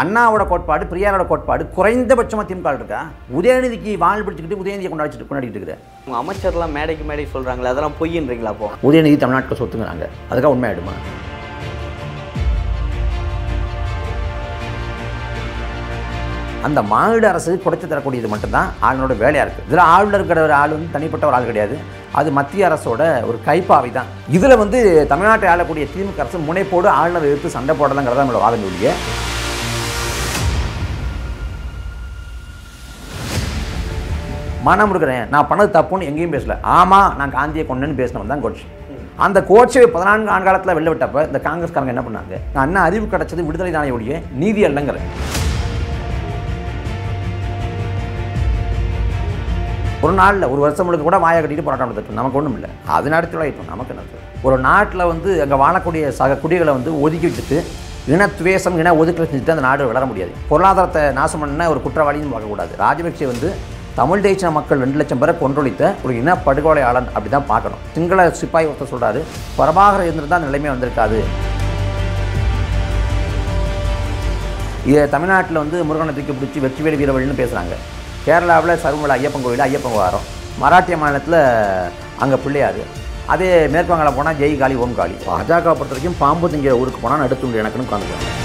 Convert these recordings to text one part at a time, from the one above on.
அண்ணாவோட கோட்பாடு பிரியாரோட கோட்பாடு குறைந்தபட்சமாக திமுக இருக்கா உதயநிதிக்கு வாழ் பிடிச்சிக்கிட்டு உதயநிதியை கொண்டாடிச்சுட்டு கொண்டாடிட்டு இருக்குது உங்கள் அமைச்சர்லாம் மேடைக்கு மேடை சொல்கிறாங்களே அதெல்லாம் பொய்ன்றீங்களா அப்போ உதயநிதி தமிழ்நாட்டில் சொத்துங்கிறாங்க அதுக்காக உண்மையாயிடுமா அந்த மாநில அரசு குறைச்சி தரக்கூடியது மட்டும்தான் ஆளுநரோட வேலையாக இருக்குது இதில் ஆளுநர் ஒரு ஆள் வந்து தனிப்பட்ட ஒரு ஆள் கிடையாது அது மத்திய அரசோட ஒரு கைப்பாவை தான் இதில் வந்து தமிழ்நாட்டை ஆளக்கூடிய திமுக அரசு முனைப்போடு ஆளுநர் எதிர்த்து சண்டை போடலாங்கிறதா நம்மளோட வாதம் ஒழிய மனம் இருக்கிறேன் நான் பண்ணது தப்புன்னு எங்கேயும் பேசல ஆமாம் நான் காந்தியை கொண்டேன்னு பேசினவன் தான் கோட்ஸ் அந்த கோட்சை பதினான்கு ஆண்டு காலத்தில் வெளில விட்டப்ப இந்த காங்கிரஸ்காரங்க என்ன பண்ணாங்க நான் என்ன அறிவு கிடச்சது விடுதலை தானையுடைய நீதி அல்லங்கிற ஒரு நாளில் ஒரு வருஷம் முழுக்க கூட மாயா கட்டிட்டு போராட்டம் நடத்திருக்கு நமக்கு ஒன்றும் இல்லை அது நடத்தில இப்போ நமக்கு நடத்து ஒரு நாட்டில் வந்து அங்கே வாழக்கூடிய சக குடிகளை வந்து ஒதுக்கி வச்சுட்டு இனத்வேஷம் இன ஒதுக்கலை செஞ்சுட்டு அந்த நாடு வளர முடியாது பொருளாதாரத்தை நாசம் பண்ண ஒரு குற்றவாளியும் வாழக்கூடாது ராஜபக்சே வந்து தமிழ் தேசிய மக்கள் ரெண்டு லட்சம் பேரை கொன்றொழித்த ஒரு இன படுகொலையாளன் அப்படி தான் பார்க்கணும் சிங்கள சிப்பாய் ஒருத்தர் சொல்கிறாரு பிரபாகர் இருந்திருந்தால் நிலைமை வந்திருக்காது இதை தமிழ்நாட்டில் வந்து முருகனை தூக்கி பிடிச்சி வெற்றிவேல் வீரவழின்னு பேசுகிறாங்க கேரளாவில் சருமல ஐயப்பன் கோவில் ஐயப்பன் வாரம் மராட்டிய மாநிலத்தில் அங்கே பிள்ளையாது அதே மேற்குவங்காளம் போனால் ஜெய் காலி ஓம் காலி பாஜக பொறுத்த வரைக்கும் பாம்பு திங்கிற ஊருக்கு போனால் நடுத்துண்டு எனக்குன்னு உட்காந்துக்கிறாங்க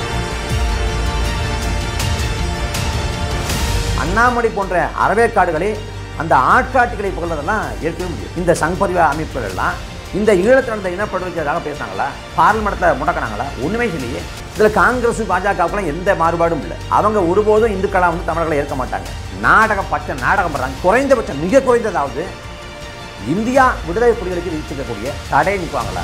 அண்ணாமலை போன்ற அறவேக்காடுகளை அந்த ஆட்காட்டிகளை புகழ்ந்ததெல்லாம் ஏற்கவே முடியும் இந்த சங்பரிவ அமைப்புகள் எல்லாம் இந்த ஈழத்தில் நடந்த இனப்படுவதற்காக பேசினாங்களா பார்லிமெண்ட்டில் முடக்கினாங்களா ஒன்றுமே இல்லையே இதில் காங்கிரஸும் பாஜகவுக்குலாம் எந்த மாறுபாடும் இல்லை அவங்க ஒருபோதும் இந்துக்களாக வந்து தமிழர்களை ஏற்க மாட்டாங்க நாடகம் பச்சை நாடகம் பண்ணுறாங்க குறைந்தபட்சம் மிக குறைந்ததாவது இந்தியா விடுதலை புலிகளுக்கு விதிச்சிருக்கக்கூடிய தடை நிற்பாங்களா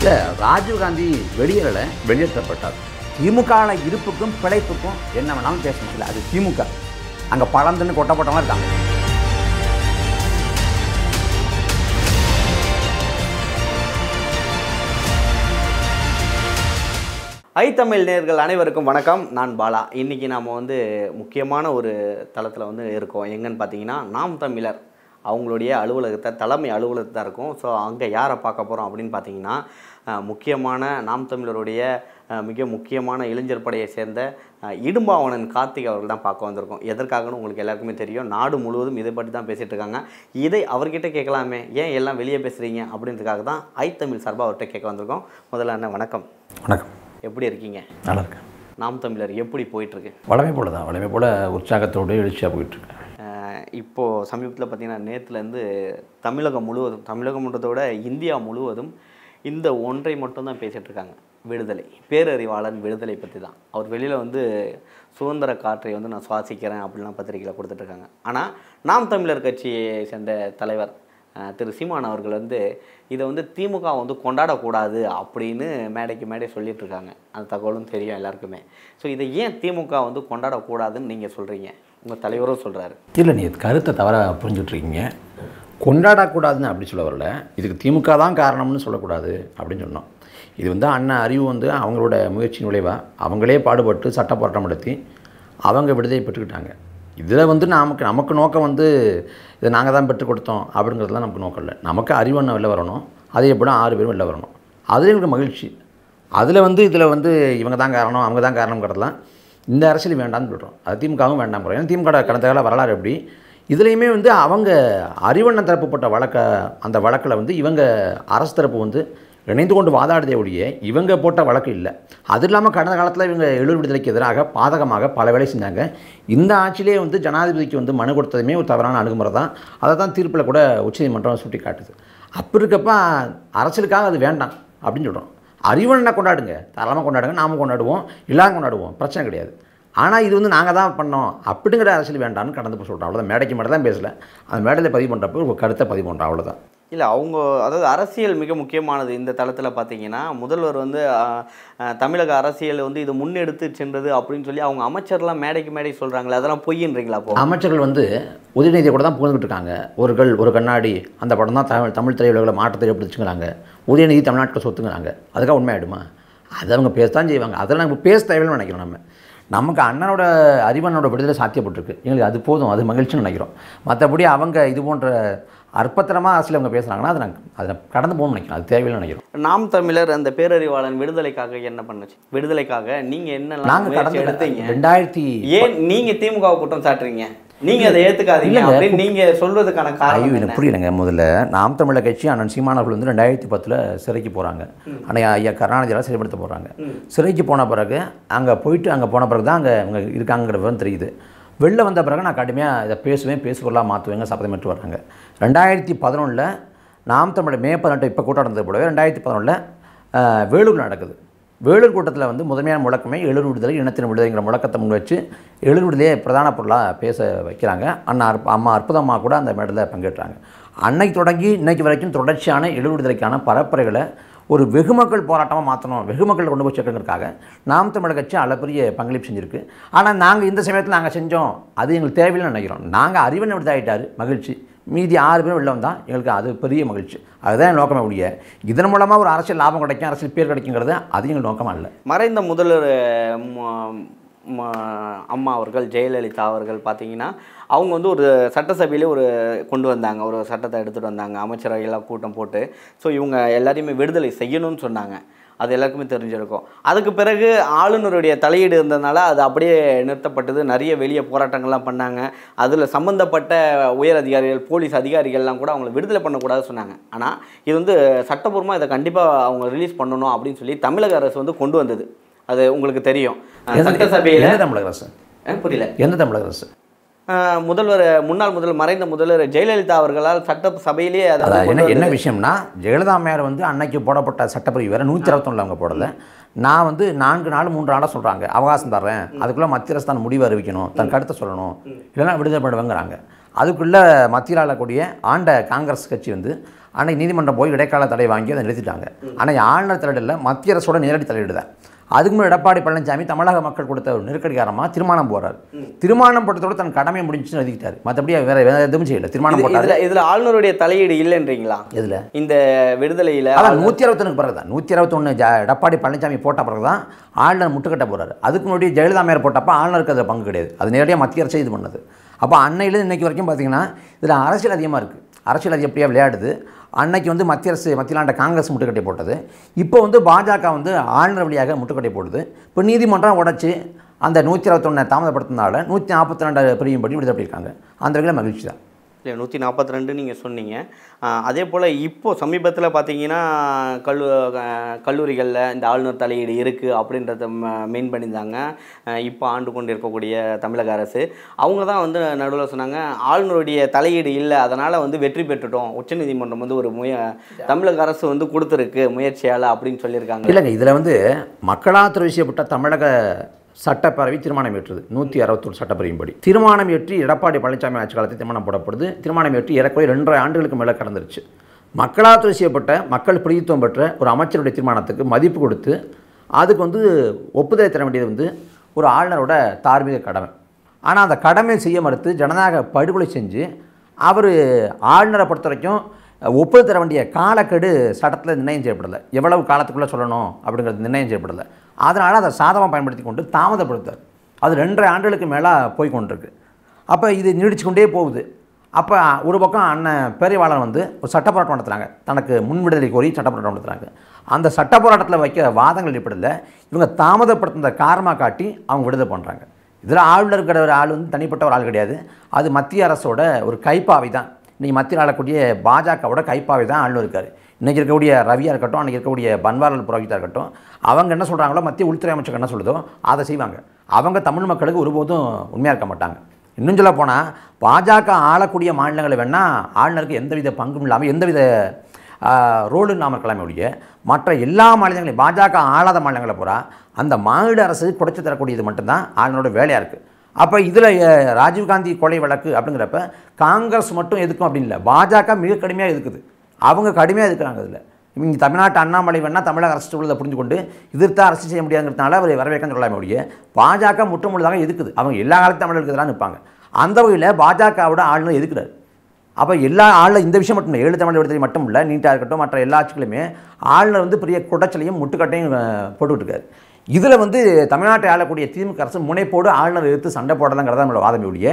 இல்லை ராஜீவ்காந்தி வெளியேறலை வெளியேற்றப்பட்டார் திமுகவில் இருப்புக்கும் பிழைப்புக்கும் என்ன வேணாலும் பேச முடியல அது திமுக அங்கே பழந்துன்னு கொட்டப்பட்டவங்க இருக்காங்க ஐ தமிழ் நேர்கள் அனைவருக்கும் வணக்கம் நான் பாலா இன்றைக்கி நாம் வந்து முக்கியமான ஒரு தளத்தில் வந்து இருக்கோம் எங்கன்னு பார்த்தீங்கன்னா நாம் தமிழர் அவங்களுடைய அலுவலகத்தை தலைமை அலுவலகத்தாக இருக்கும் ஸோ அங்கே யாரை பார்க்க போகிறோம் அப்படின்னு பார்த்தீங்கன்னா முக்கியமான நாம் தமிழருடைய மிக முக்கியமான இளைஞர் படையை சேர்ந்த இடும்பாவணன் கார்த்திக் அவர்கள் தான் பார்க்க வந்திருக்கோம் எதற்காகனு உங்களுக்கு எல்லாருக்குமே தெரியும் நாடு முழுவதும் இதை பற்றி தான் பேசிகிட்டு இருக்காங்க இதை அவர்கிட்ட கேட்கலாமே ஏன் எல்லாம் வெளியே பேசுகிறீங்க அப்படின்றதுக்காக தான் ஐ தமிழ் சார்பாக அவர்கிட்ட கேட்க வந்திருக்கோம் முதல்ல என்ன வணக்கம் வணக்கம் எப்படி இருக்கீங்க நல்லா இருக்கேன் நாம் தமிழர் எப்படி போயிட்டுருக்கு வளமை போல தான் வளமை போல் உற்சாகத்தோடு எழுச்சியாக போயிட்டுருக்கு இப்போது சமீபத்தில் பார்த்திங்கன்னா நேற்றுலேருந்து தமிழகம் முழுவதும் தமிழகம் விட இந்தியா முழுவதும் இந்த ஒன்றை மட்டும்தான் பேசிகிட்ருக்காங்க விடுதலை பேரறிவாளன் விடுதலை பற்றி தான் அவர் வெளியில் வந்து சுதந்திர காற்றை வந்து நான் சுவாசிக்கிறேன் அப்படிலாம் பத்திரிகையில் கொடுத்துட்ருக்காங்க ஆனால் நாம் தமிழர் கட்சியை சேர்ந்த தலைவர் திரு சீமான் அவர்கள் வந்து இதை வந்து திமுக வந்து கொண்டாடக்கூடாது அப்படின்னு மேடைக்கு மேடை சொல்லிகிட்ருக்காங்க அந்த தகவலும் தெரியும் எல்லாருக்குமே ஸோ இதை ஏன் திமுக வந்து கொண்டாடக்கூடாதுன்னு நீங்கள் சொல்கிறீங்க உங்கள் தலைவரும் சொல்கிறாரு இல்லை நீ கருத்தை தவறாக புரிஞ்சுட்ருக்கீங்க கொண்டாடக்கூடாதுன்னு அப்படி சொல்ல வரல இதுக்கு திமுக தான் காரணம்னு சொல்லக்கூடாது அப்படின்னு சொன்னோம் இது வந்து அண்ணன் அறிவு வந்து அவங்களோட முயற்சியின் விளைவாக அவங்களே பாடுபட்டு சட்ட போராட்டம் நடத்தி அவங்க விடுதலை பெற்றுக்கிட்டாங்க இதில் வந்து நமக்கு நமக்கு நோக்கம் வந்து இதை நாங்கள் தான் பெற்றுக் கொடுத்தோம் அப்படிங்கிறதுலாம் நமக்கு நோக்கம் இல்லை நமக்கு அறிவண்ணம் வெளில வரணும் அதே போல் ஆறு பேரும் வெளில வரணும் அதில் எங்களுக்கு மகிழ்ச்சி அதில் வந்து இதில் வந்து இவங்க தான் காரணம் அவங்க தான் காரணம் கிடலாம் இந்த அரசியல் வேண்டாம்னு சொல்கிறோம் அது திமுகவும் வேண்டாம் போகிறோம் ஏன்னா திமுக கடந்த கால வரலாறு எப்படி இதுலேயுமே வந்து அவங்க அறிவண்ணம் தரப்புப்பட்ட வழக்க அந்த வழக்கில் வந்து இவங்க அரசு தரப்பு வந்து இணைந்து கொண்டு வாதாடுதே ஒழிய இவங்க போட்ட வழக்கு இல்லை அது இல்லாமல் கடந்த காலத்தில் இவங்க எழுவர் விடுதலைக்கு எதிராக பாதகமாக பல வேலை செஞ்சாங்க இந்த ஆட்சியிலே வந்து ஜனாதிபதிக்கு வந்து மனு கொடுத்ததுமே ஒரு தவறான அணுகுமுறை தான் அதை தான் தீர்ப்பில் கூட உச்சநீதிமன்றம் சுட்டி காட்டுது அப்போ இருக்கப்ப அரசியலுக்காக அது வேண்டாம் அப்படின்னு சொல்கிறோம் அறிவனை கொண்டாடுங்க தாராளமாக கொண்டாடுங்க நாமும் கொண்டாடுவோம் இல்லாமல் கொண்டாடுவோம் பிரச்சனை கிடையாது ஆனால் இது வந்து நாங்கள் தான் பண்ணோம் அப்படிங்கிற அரசியல் வேண்டாம்னு கடந்து போய் சொல்கிறோம் அவ்வளோதான் மேடைக்கு மட்டும் தான் பேசலை அந்த மேடையில் பதிவு பண்ணுறப்போ ஒரு கருத்தை பதிவு பண்ணுறோம் அவ்வளோதான் இல்லை அவங்க அதாவது அரசியல் மிக முக்கியமானது இந்த தளத்தில் பார்த்தீங்கன்னா முதல்வர் வந்து தமிழக அரசியல் வந்து இது முன்னெடுத்து சென்றது அப்படின்னு சொல்லி அவங்க அமைச்சர்லாம் மேடைக்கு மேடை சொல்கிறாங்களே அதெல்லாம் பொய்ன்றீங்களா அப்போ அமைச்சர்கள் வந்து உதயநிதியை கூட தான் புகழ்ந்துட்டு இருக்காங்க ஒரு கல் ஒரு கண்ணாடி அந்த படம் தான் தமிழ் தமிழ் திரையுலகளை மாற்றத்தை பிடிச்சிக்கிறாங்க உதயநிதி தமிழ்நாட்டில் சொத்துங்கிறாங்க அதுக்காக உண்மையாயிடுமா அது அவங்க பேசத்தான் செய்வாங்க அதெல்லாம் நம்ம பேச தேவையில்லைன்னு நினைக்கிறோம் நம்ம நமக்கு அண்ணனோட அறிவனோட விடுதலை சாத்தியப்பட்டிருக்கு எங்களுக்கு அது போதும் அது மகிழ்ச்சின்னு நினைக்கிறோம் மற்றபடி அவங்க இது போன்ற அற்பத்தனமாக அரசியல் அவங்க பேசுகிறாங்கன்னா அதை நாங்கள் அதை கடந்து போகணும்னு நினைக்கிறோம் அது தேவையில்லை நினைக்கிறோம் நாம் தமிழர் அந்த பேரறிவாளன் விடுதலைக்காக என்ன பண்ணுச்சு விடுதலைக்காக நீங்கள் என்ன நாங்கள் கடந்து எடுத்தீங்க ரெண்டாயிரத்தி ஏன் நீங்கள் திமுகவை குற்றம் சாட்டுறீங்க நீங்கள் அதை ஏற்றுக்காதீங்க நீங்கள் சொல்வதுக்கான காரணம் ஐயோ புரியலைங்க முதல்ல நாம் தமிழர் கட்சி அண்ணன் சீமானவர்கள் வந்து ரெண்டாயிரத்தி பத்தில் சிறைக்கு போகிறாங்க அண்ணா ஐயா கருணாநிதியால் சிறைப்படுத்த போகிறாங்க சிறைக்கு போன பிறகு அங்கே போயிட்டு அங்கே போன பிறகு தான் அங்கே அவங்க இருக்காங்கிற விவரம் தெரியுது வெளில வந்த பிறகு நான் கடுமையாக இதை பேசுவேன் பேசுபொருளாக மாற்றுவேங்க சபதமிட்டு வர்றாங்க ரெண்டாயிரத்தி பதினொன்றில் நாம் தமிழ் மே பதினெட்டு இப்போ கூட்டம் நடந்தது போலவே ரெண்டாயிரத்தி பதினொன்றில் வேலூர் நடக்குது வேலூர் கூட்டத்தில் வந்து முதன்மையான முழக்கமே எழுர் விடுதலை இனத்தின் விடுதலைங்கிற முழக்கத்தை முன் வச்சு எழுர் விடுதலையே பிரதான பொருளாக பேச வைக்கிறாங்க அண்ணா அற்பு அம்மா அற்புதம்மா கூட அந்த மேடத்தில் பங்கேற்றாங்க அன்னைக்கு தொடங்கி இன்னைக்கு வரைக்கும் தொடர்ச்சியான எழுர் விடுதலைக்கான பரப்புரைகளை ஒரு வெகுமக்கள் போராட்டமாக மாற்றணும் வெகுமக்கள் கொண்டு போய் சேர்க்கறதுக்காக நாம் தமிழ் கட்சி அளப்பரிய பங்களிப்பு செஞ்சுருக்கு ஆனால் நாங்கள் இந்த சமயத்தில் நாங்கள் செஞ்சோம் அது எங்களுக்கு தேவையில்லைன்னு நினைக்கிறோம் நாங்கள் அறிவு விடுதாயிட்டார் மகிழ்ச்சி மீதி ஆறு பேரும் வெளில வந்தால் எங்களுக்கு அது பெரிய மகிழ்ச்சி அதுதான் நோக்கமே உடைய இதன் மூலமாக ஒரு அரசியல் லாபம் கிடைக்கும் அரசியல் பேர் கிடைக்குங்கிறது அது எங்கள் நோக்கமாக இல்லை மறைந்த முதல்வர் அம்மா அவர்கள் ஜெயலலிதா அவர்கள் பார்த்தீங்கன்னா அவங்க வந்து ஒரு சட்டசபையிலே ஒரு கொண்டு வந்தாங்க ஒரு சட்டத்தை எடுத்துகிட்டு வந்தாங்க அமைச்சரவையெல்லாம் கூட்டம் போட்டு ஸோ இவங்க எல்லாரையுமே விடுதலை செய்யணும்னு சொன்னாங்க அது எல்லாருக்குமே தெரிஞ்சிருக்கும் அதுக்கு பிறகு ஆளுநருடைய தலையீடு இருந்ததுனால அது அப்படியே நிறுத்தப்பட்டது நிறைய வெளியே போராட்டங்கள்லாம் பண்ணாங்க அதில் சம்மந்தப்பட்ட உயர் அதிகாரிகள் போலீஸ் அதிகாரிகள்லாம் கூட அவங்களை விடுதலை பண்ணக்கூடாதுன்னு சொன்னாங்க ஆனால் இது வந்து சட்டப்பூர்வமாக இதை கண்டிப்பாக அவங்க ரிலீஸ் பண்ணணும் அப்படின்னு சொல்லி தமிழக அரசு வந்து கொண்டு வந்தது அது உங்களுக்கு தெரியும் சட்டசபையில் தமிழக அரசு புரியல எந்த தமிழக அரசு முதல்வர் முன்னாள் முதல் மறைந்த முதல்வர் ஜெயலலிதா அவர்களால் சட்ட சபையிலேயே அதாவது என்ன விஷயம்னா ஜெயலலிதா அம்மையார் வந்து அன்னைக்கு போடப்பட்ட சட்டப்பிரிவு வேறு நூற்றி அறுபத்தொன்னில் அவங்க போடல நான் வந்து நான்கு நாள் மூன்று நாளாக சொல்கிறாங்க அவகாசம் தர்றேன் அதுக்குள்ளே மத்திய அரசு தான் முடிவு அறிவிக்கணும் தன் கருத்தை சொல்லணும் இல்லைன்னா விடுதலை பண்ணுவேங்கிறாங்க அதுக்குள்ளே மத்தியில் ஆளக்கூடிய ஆண்ட காங்கிரஸ் கட்சி வந்து அன்னைக்கு நீதிமன்றம் போய் இடைக்கால தடை வாங்கி அதை நிறுத்திட்டாங்க ஆனால் ஆளுநர் தலையிடல மத்திய அரசோட நேரடி தலையிடுதான் அதுக்கு முன்னாடி எடப்பாடி பழனிசாமி தமிழக மக்கள் கொடுத்த ஒரு நெருக்கடிக்காரமாக திருமணம் போகிறார் திருமணம் போட்டதோடு தன் கடமையை முடிஞ்சு ஒதுக்கிட்டார் மற்றபடி வேற வேற எதுவும் செய்யல திருமணம் போட்டார் இதில் ஆளுநருடைய தலையீடு இல்லைன்றீங்களா இதில் இந்த விடுதலையில் அதான் நூற்றி அறுபத்தொன்னுக்கு பிறகு தான் நூற்றி அறுபத்தொன்று எடப்பாடி பழனிசாமி போட்ட பிறகு தான் ஆளுநர் முட்டுக்கட்ட போகிறார் அதுக்கு முன்னாடி ஜெயலலிதா மேயர் போட்டப்போ ஆளுநருக்கு அதில் பங்கு கிடையாது அது நேரடியாக மத்திய அரசு இது பண்ணது அப்போ அன்னையிலேருந்து இன்னைக்கு வரைக்கும் பார்த்தீங்கன்னா இதில் அரசியல் அதிகமாக இருக்குது அரசியல் அது எப்படியா விளையாடுது அன்னைக்கு வந்து மத்திய அரசு மத்தியிலாண்ட காங்கிரஸ் முட்டுக்கட்டை போட்டது இப்போ வந்து பாஜக வந்து ஆளுநர் வழியாக முட்டுக்கட்டை போடுது இப்போ நீதிமன்றம் உடச்சி அந்த நூற்றி அறுபத்தொன்னை தாமதப்படுத்தினால நூற்றி நாற்பத்தி ரெண்டு பிரியும் படி விடுதலை பண்ணியிருக்காங்க அந்த வகையில் மகிழ்ச்சி தான் இல்லை நூற்றி நாற்பத்தி ரெண்டு நீங்கள் சொன்னீங்க அதே போல் இப்போது சமீபத்தில் பார்த்தீங்கன்னா கல்லு கல்லூரிகளில் இந்த ஆளுநர் தலையீடு இருக்குது அப்படின்றத மெயின் பண்ணியிருந்தாங்க இப்போ ஆண்டு கொண்டு இருக்கக்கூடிய தமிழக அரசு அவங்க தான் வந்து நடுவில் சொன்னாங்க ஆளுநருடைய தலையீடு இல்லை அதனால் வந்து வெற்றி பெற்றுட்டோம் உச்சநீதிமன்றம் வந்து ஒரு முய தமிழக அரசு வந்து கொடுத்துருக்கு முயற்சியால் அப்படின்னு சொல்லியிருக்காங்க இல்லைங்க இதில் வந்து மக்களால் விஷயப்பட்ட தமிழக சட்டப்பேரவை தீர்மானம் ஏற்றது நூற்றி அறுபத்தொன்று சட்டப்பேரவையின்படி தீர்மானம் ஏற்றி எடப்பாடி பழனிசாமி ஆட்சி காலத்தில் தீர்மானம் போடப்படுது தீர்மானம் ஏற்றி ஏறக்குறைய ரெண்டரை ஆண்டுகளுக்கு மேலே கடந்துருச்சு மக்களால் செய்யப்பட்ட மக்கள் பிரதித்துவம் பெற்ற ஒரு அமைச்சருடைய தீர்மானத்துக்கு மதிப்பு கொடுத்து அதுக்கு வந்து ஒப்புதலை தர வேண்டியது வந்து ஒரு ஆளுநரோட தார்மீக கடமை ஆனால் அந்த கடமை செய்ய மறுத்து ஜனநாயக படுகொலை செஞ்சு அவர் ஆளுநரை பொறுத்த வரைக்கும் ஒப்புதல் தர வேண்டிய காலக்கெடு சட்டத்தில் நிர்ணயம் செய்யப்படலை எவ்வளவு காலத்துக்குள்ளே சொல்லணும் அப்படிங்கிறது நிர்ணயம் செய்யப்படலை அதனால் அதை சாதமாக பயன்படுத்தி கொண்டு தாமதப்படுத்தார் அது ரெண்டரை ஆண்டுகளுக்கு மேலே போய் கொண்டிருக்கு அப்போ இது நீடிச்சு கொண்டே போகுது அப்போ ஒரு பக்கம் அண்ணன் பெரியவாளன் வந்து ஒரு சட்ட போராட்டம் நடத்துகிறாங்க தனக்கு முன் விடுதலை கோரி சட்ட போராட்டம் நடத்துகிறாங்க அந்த சட்ட போராட்டத்தில் வைக்க வாதங்கள் இப்படியில் இவங்க தாமதப்படுத்தின காரணமாக காட்டி அவங்க விடுதலை பண்ணுறாங்க இதில் ஆளுநர் இருக்கிற ஒரு ஆள் வந்து தனிப்பட்ட ஒரு ஆள் கிடையாது அது மத்திய அரசோட ஒரு கைப்பாவை தான் இன்றைக்கி மத்தியில் ஆளக்கூடிய பாஜகவோட கைப்பாவை தான் ஆளுநர் இருக்கார் இன்றைக்கி இருக்கக்கூடிய ரவியாக இருக்கட்டும் அன்றைக்கி இருக்கக்கூடிய பன்வாரல் புரோகிதாக இருக்கட்டும் அவங்க என்ன சொல்கிறாங்களோ மத்திய உள்துறை அமைச்சர் என்ன சொல்லுதோ அதை செய்வாங்க அவங்க தமிழ் மக்களுக்கு ஒருபோதும் உண்மையாக இருக்க மாட்டாங்க இன்னும் சொல்ல போனால் பாஜக ஆளக்கூடிய மாநிலங்களை வேணால் ஆளுநருக்கு எந்தவித பங்கும் இல்லாமல் எந்தவித ரோடு இல்லாமல் இருக்கலாமே ஒழிய மற்ற எல்லா மாநிலங்களையும் பாஜக ஆளாத மாநிலங்களை பூரா அந்த மாநில அரசு குடைச்சி தரக்கூடியது மட்டும்தான் ஆளுநரோட வேலையாக இருக்குது அப்போ இதில் ராஜீவ்காந்தி கொலை வழக்கு அப்படிங்கிறப்ப காங்கிரஸ் மட்டும் எதுக்கும் அப்படின்னு இல்லை பாஜக மிக கடுமையாக எதுக்குது அவங்க கடுமையாக இருக்கிறாங்க அதில் இவங்க தமிழ்நாட்டு அண்ணாமலை வேணால் தமிழக அரசு உள்ளதை புரிஞ்சு கொண்டு எதிர்த்தா அரசு செய்ய முடியாதுங்கிறதுனால அவர் வரவேற்கன்னு சொல்லலாம் முடிய பாஜக முற்றுமுழுதாக எதுக்குது அவங்க எல்லா காலத்து தமிழர்களுக்கு எதிராக நிற்பாங்க அந்த வகையில் பாஜகவோட ஆளுநர் எதுக்குறாரு அப்போ எல்லா ஆளுநர் இந்த விஷயம் மட்டும் ஏழு தமிழ் விடுதலை மட்டும் இல்லை நீட்டாக இருக்கட்டும் மற்ற எல்லா ஆட்சிகளுமே ஆளுநர் வந்து பெரிய குடைச்சலையும் முட்டுக்கட்டையும் போட்டுக்கிட்டு இருக்காரு இதில் வந்து தமிழ்நாட்டை ஆளக்கூடிய திமுக அரசு முனைப்போடு ஆளுநர் எடுத்து சண்டை போடலாங்கிறதா நம்மளோட வாதம் ஒழிய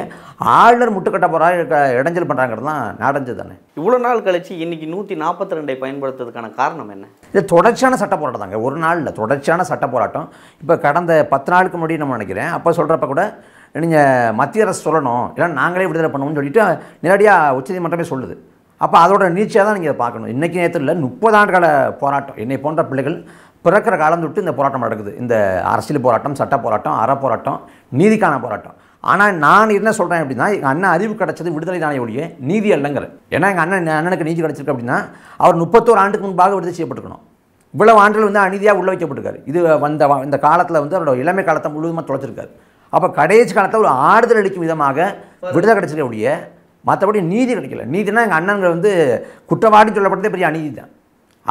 ஆளுநர் முட்டுக்கட்ட போகிறாரு இடைஞ்சல் பண்ணுறாங்கிறது தான் நடஞ்சது தானே இவ்வளோ நாள் கழித்து இன்றைக்கி நூற்றி நாற்பத்தி ரெண்டை பயன்படுத்துறதுக்கான காரணம் என்ன இது தொடர்ச்சியான சட்ட போராட்டம் தாங்க ஒரு நாள் இல்லை தொடர்ச்சியான சட்ட போராட்டம் இப்போ கடந்த பத்து நாளுக்கு முன்னாடி நம்ம நினைக்கிறேன் அப்போ சொல்கிறப்ப கூட நீங்கள் மத்திய அரசு சொல்லணும் இல்லை நாங்களே விடுதலை பண்ணுவோம்னு சொல்லிட்டு நேரடியாக உச்சநீதிமன்றமே சொல்லுது அப்போ அதோட நீச்சியாக தான் நீங்கள் பார்க்கணும் இன்றைக்கி நேரத்தில் முப்பது ஆண்டு கால போராட்டம் என்னை போன்ற பிள்ளைகள் பிறக்கிற காலம் தொட்டு இந்த போராட்டம் நடக்குது இந்த அரசியல் போராட்டம் சட்ட போராட்டம் அற போராட்டம் நீதிக்கான போராட்டம் ஆனால் நான் என்ன சொல்கிறேன் அப்படின்னா எங்கள் அண்ணன் அறிவு கிடச்சது விடுதலை தானே ஒழிய நீதி அல்லங்கிற ஏன்னா எங்கள் அண்ணன் அண்ணனுக்கு நீதி கிடச்சிருக்கு அப்படின்னா அவர் முப்பத்தோரு ஆண்டுக்கு முன்பாக விடுதலை செய்யப்பட்டுக்கணும் இவ்வளவு ஆண்டுகள் வந்து அநீதியாக உள்ள வைக்கப்பட்டிருக்காரு இது வந்த இந்த காலத்தில் வந்து அவரோட இளமை காலத்தை முழுவதுமாக தொலைச்சிருக்காரு அப்போ கடைசி காலத்தில் ஒரு ஆறுதல் அளிக்கும் விதமாக விடுதலை கிடச்சிருக்க ஒழிய மற்றபடி நீதி கிடைக்கல நீதினா எங்கள் அண்ணன்கள் வந்து குற்றவாளி சொல்லப்பட்டதே பெரிய அநீதி தான்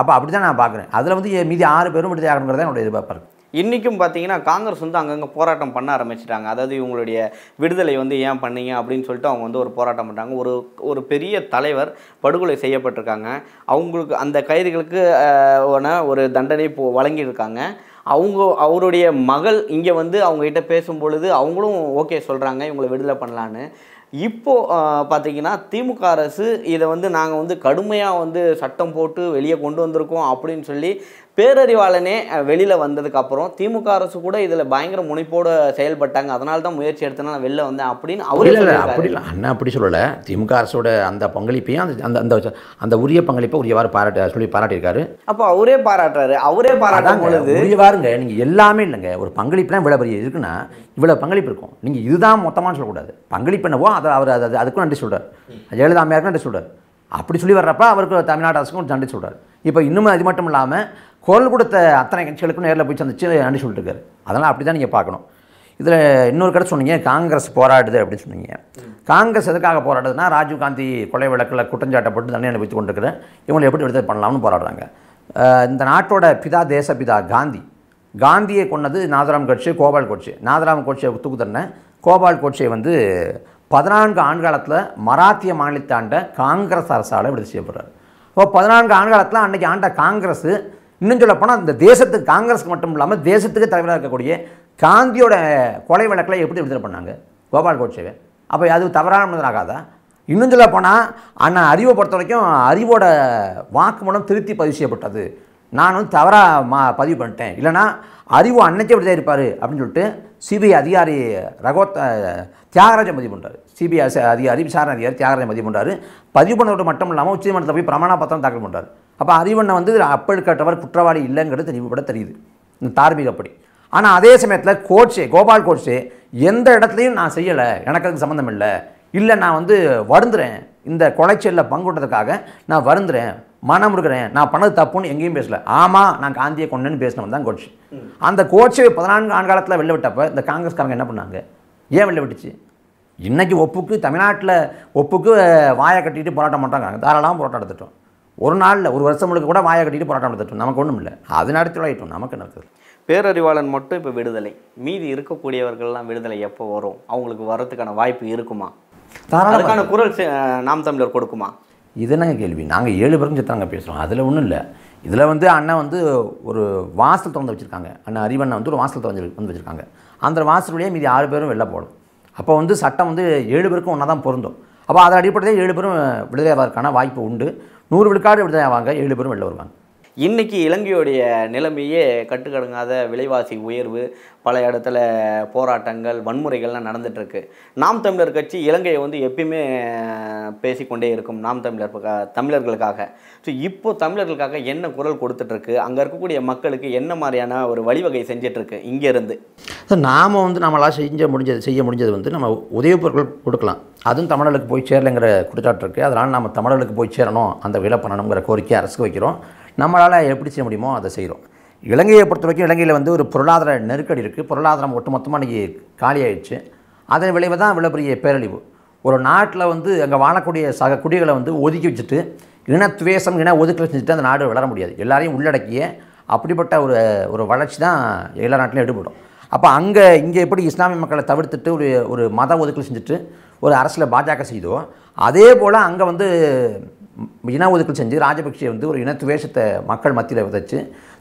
அப்போ அப்படி தான் நான் பார்க்குறேன் அதில் வந்து மீதி ஆறு பேரும் விடுதலை ஆகணுங்கிறத என்னோட எதிர்பார்ப்பு இன்றைக்கும் பார்த்தீங்கன்னா காங்கிரஸ் வந்து அங்கங்கே போராட்டம் பண்ண ஆரம்பிச்சிட்டாங்க அதாவது இவங்களுடைய விடுதலை வந்து ஏன் பண்ணீங்க அப்படின்னு சொல்லிட்டு அவங்க வந்து ஒரு போராட்டம் பண்ணுறாங்க ஒரு ஒரு பெரிய தலைவர் படுகொலை செய்யப்பட்டிருக்காங்க அவங்களுக்கு அந்த கைதிகளுக்கு ஒரு தண்டனை போ வழங்கியிருக்காங்க அவங்க அவருடைய மகள் இங்கே வந்து அவங்ககிட்ட பொழுது அவங்களும் ஓகே சொல்கிறாங்க இவங்களை விடுதலை பண்ணலான்னு இப்போது பார்த்திங்கன்னா திமுக அரசு இதை வந்து நாங்கள் வந்து கடுமையாக வந்து சட்டம் போட்டு வெளியே கொண்டு வந்திருக்கோம் அப்படின்னு சொல்லி பேரறிவாளனே வெளியில் வந்ததுக்கப்புறம் திமுக அரசு கூட இதில் பயங்கர முனைப்போடு செயல்பட்டாங்க அதனால தான் முயற்சி எடுத்தனால வெளில வந்தேன் அப்படின்னு அவர் இல்லை அப்படிலாம் அண்ணா அப்படி சொல்லலை திமுக அரசோட அந்த பங்களிப்பையும் அந்த அந்த அந்த உரிய பங்களிப்பை உரியவாறு பாராட்ட சொல்லி பாராட்டியிருக்காரு அப்போ அவரே பாராட்டுறாரு அவரே பாராட்டாங்க உரியவாருங்க நீங்கள் எல்லாமே இல்லைங்க ஒரு பங்களிப்புலாம் இவ்வளோ பெரிய இருக்குன்னா இவ்வளோ பங்களிப்பு இருக்கும் நீங்கள் இதுதான் மொத்தமாக சொல்லக்கூடாது பங்களிப்பு என்னவோ அதை அவர் அது அதுக்கும் நன்றி சொல்கிறார் ஜெயலலிதா அம்மையாருக்கும் நன்றி சொல்கிறார் அப்படி சொல்லி வர்றப்ப அவருக்கு தமிழ்நாடு அரசுக்கும் நன்றி சொல்கிறார் இப்போ இன்னும் அது மட்டும் இல்லாமல் குரல் கொடுத்த அத்தனை கட்சிகளுக்கும் நேரில் போய் சந்திச்சு நன்றி சொல்லிட்டுருக்காரு அதெல்லாம் அப்படி தான் நீங்கள் பார்க்கணும் இதில் இன்னொரு கடை சொன்னீங்க காங்கிரஸ் போராடுது அப்படின்னு சொன்னீங்க காங்கிரஸ் எதுக்காக போராடுதுன்னா ராஜீவ்காந்தி கொலை வழக்கில் குற்றஞ்சாட்டப்பட்டு தண்ணி அனுபவித்து கொண்டிருக்கிறேன் இவங்களை எப்படி விடுதலை பண்ணலாம்னு போராடுறாங்க இந்த நாட்டோட பிதா தேச பிதா காந்தி காந்தியை கொண்டது நாதராம் கட்சி கோபால் கோட்சி நாதராம் கோட்சியை தூக்கு தண்டனை கோபால் கோட்சியை வந்து பதினான்கு ஆண்காலத்தில் மராத்திய மாநிலத்தாண்ட காங்கிரஸ் அரசால் விடுதலை செய்யப்படுறார் இப்போ பதினான்கு ஆண்காலத்தில் அன்றைக்கி ஆண்ட காங்கிரஸ் இன்னும் சொல்லப்போனால் இந்த தேசத்துக்கு காங்கிரஸ் மட்டும் இல்லாமல் தேசத்துக்கு தலைவராக இருக்கக்கூடிய காந்தியோட கொலை வழக்கில் எப்படி விடுதலை பண்ணாங்க கோபால் கோட்சேவை அப்போ அது தவறானதாக ஆகாதா இன்னும் சொல்ல போனால் ஆனால் அறிவை பொறுத்த வரைக்கும் அறிவோட வாக்குமூலம் திருத்தி பதிவு செய்யப்பட்டது நானும் தவறாக மா பதிவு பண்ணிட்டேன் இல்லைனா அறிவு அன்னைக்கே விடுதலை இருப்பார் அப்படின்னு சொல்லிட்டு சிபிஐ அதிகாரி ரகோத் தியாகராஜன் பதிவு பண்ணுறாரு சிபிஐ அதிகாரி விசாரணை அதிகாரி தியாகராஜன் பதிவு பண்ணுறாரு பதிவு பண்ணுறது மட்டும் இல்லாமல் உச்சநீதிமன்றத்தை போய் பிரமாண பத்திரம் தாக்கல் பண்ணுறாரு அப்போ அறிவண்ணை வந்து கட்டவர் குற்றவாளி இல்லைங்கிறது தெளிவுபட தெரியுது இந்த தார்மீகப்படி ஆனால் அதே சமயத்தில் கோட்ஸே கோபால் கோட்ஸே எந்த இடத்துலையும் நான் செய்யலை எனக்கு அதுக்கு சம்மந்தம் இல்லை இல்லை நான் வந்து வருந்துறேன் இந்த கொலைச்சலில் பங்குட்டதுக்காக நான் வருந்துறேன் மனம் இருக்கிறேன் நான் பண்ணது தப்புன்னு எங்கேயும் பேசல ஆமாம் நான் காந்தியை கொண்டேன்னு பேசினவன் தான் கோட்ஸ் அந்த கோட்ஸை பதினான்கு ஆண்டு காலத்தில் வெளில விட்டப்போ இந்த காங்கிரஸ்காரங்க என்ன பண்ணாங்க ஏன் வெளில விட்டுச்சு இன்றைக்கி ஒப்புக்கு தமிழ்நாட்டில் ஒப்புக்கு வாயை கட்டிட்டு போராட்டம் பண்ணுறாங்க தாராளமாக போராட்டம் நடத்திட்டோம் ஒரு நாளில் ஒரு வருஷம் முழுக்க கூட வாயை கட்டிட்டு போராட்டம் நடத்திட்டோம் நமக்கு ஒன்றும் இல்லை அது நடத்திலாயிட்டோம் நமக்கு நடக்குது பேரறிவாளன் மட்டும் இப்போ விடுதலை மீதி இருக்கக்கூடியவர்கள்லாம் விடுதலை எப்போ வரும் அவங்களுக்கு வர்றதுக்கான வாய்ப்பு இருக்குமா தாராளமான குரல் நாம் தமிழர் கொடுக்குமா என்னங்க கேள்வி நாங்கள் ஏழு பேருக்கும் சித்தாங்க பேசுகிறோம் அதில் ஒன்றும் இல்லை இதில் வந்து அண்ணன் வந்து ஒரு வாசல் திறந்து வச்சுருக்காங்க அண்ணன் அறிவண்ணன் வந்து ஒரு வாசல் திறந்து வந்து வச்சுருக்காங்க அந்த வாசலுடைய மீதி ஆறு பேரும் வெளில போடும் அப்போ வந்து சட்டம் வந்து ஏழு பேருக்கும் ஒன்றா தான் பொருந்தும் அப்போ அதன் அடிப்படையில் ஏழு பேரும் விடுதலை ஆவதற்கான வாய்ப்பு உண்டு நூறு விழுக்காடு விடுதலை ஆவாங்க ஏழு பேரும் வெளில வருவாங்க இன்றைக்கி இலங்கையுடைய நிலைமையே கட்டுக்கடங்காத விலைவாசி உயர்வு பல இடத்துல போராட்டங்கள் வன்முறைகள்லாம் நடந்துகிட்ருக்கு நாம் தமிழர் கட்சி இலங்கையை வந்து எப்பயுமே பேசிக்கொண்டே இருக்கும் நாம் தமிழர் தமிழர்களுக்காக ஸோ இப்போது தமிழர்களுக்காக என்ன குரல் கொடுத்துட்ருக்கு அங்கே இருக்கக்கூடிய மக்களுக்கு என்ன மாதிரியான ஒரு வழிவகை செஞ்சிட்ருக்கு இங்கேருந்து ஸோ நாம் வந்து நம்மளால் செஞ்ச முடிஞ்சது செய்ய முடிஞ்சது வந்து நம்ம உதவி பொருட்கள் கொடுக்கலாம் அதுவும் தமிழர்களுக்கு போய் சேரலைங்கிற குற்றச்சாட்டு இருக்குது அதனால் நம்ம தமிழர்களுக்கு போய் சேரணும் அந்த விலை பண்ணணுங்கிற கோரிக்கை அரசுக்கு வைக்கிறோம் நம்மளால் எப்படி செய்ய முடியுமோ அதை செய்கிறோம் இலங்கையை பொறுத்த வரைக்கும் இலங்கையில் வந்து ஒரு பொருளாதார நெருக்கடி இருக்குது பொருளாதாரம் ஒட்டுமொத்தமாக இன்றைக்கி காலியாயிடுச்சு அதன் விளைவு தான் இவ்வளோ பெரிய பேரழிவு ஒரு நாட்டில் வந்து அங்கே வாழக்கூடிய சக குடிகளை வந்து ஒதுக்கி வச்சுட்டு இனத்வேஷம் இன ஒதுக்கி வச்சுட்டு அந்த நாடு வளர முடியாது எல்லாரையும் உள்ளடக்கிய அப்படிப்பட்ட ஒரு ஒரு வளர்ச்சி தான் எல்லா நாட்டிலையும் எடுபடும் அப்போ அங்கே இங்கே எப்படி இஸ்லாமிய மக்களை தவிர்த்துட்டு ஒரு ஒரு மத ஒதுக்கல் செஞ்சுட்டு ஒரு அரசில் பாஜக செய்தோ அதே போல் அங்கே வந்து இன ஒதுக்கல் செஞ்சு ராஜபக்சே வந்து ஒரு இனத்துவேஷத்தை மக்கள் மத்தியில் விதைச்சு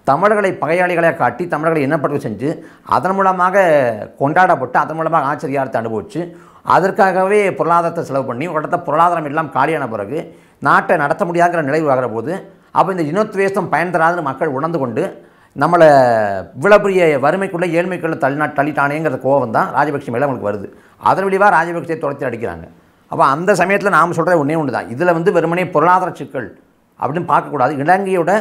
தமிழர்களை பகையாளிகளாக காட்டி தமிழர்களை இனப்பட்டு செஞ்சு அதன் மூலமாக கொண்டாடப்பட்டு அதன் மூலமாக ஆச்சரியார்த்தை அனுபவிச்சு அதற்காகவே பொருளாதாரத்தை செலவு பண்ணி ஒரு இடத்த பொருளாதாரம் எல்லாம் காலியான பிறகு நாட்டை நடத்த முடியாதுங்கிற நிலை ஆகிற போது அப்போ இந்த இனத்துவேஷம் பயன் தராதுன்னு மக்கள் உணர்ந்து கொண்டு நம்மளை இவ்வளோ பெரிய வறுமைக்குள்ளே ஏழ்மைக்குள்ளே தள்ளினா தள்ளிட்டானேங்கிற கோபம் தான் ராஜபக்ஷ மேலே அவங்களுக்கு வருது அதன் விளைவாக ராஜபக்சே தொடர்த்தி அடிக்கிறாங்க அப்போ அந்த சமயத்தில் நாம் சொல்கிற ஒன்றே ஒன்று தான் இதில் வந்து வெறுமனே பொருளாதார சிக்கல் அப்படின்னு பார்க்கக்கூடாது இலங்கையோட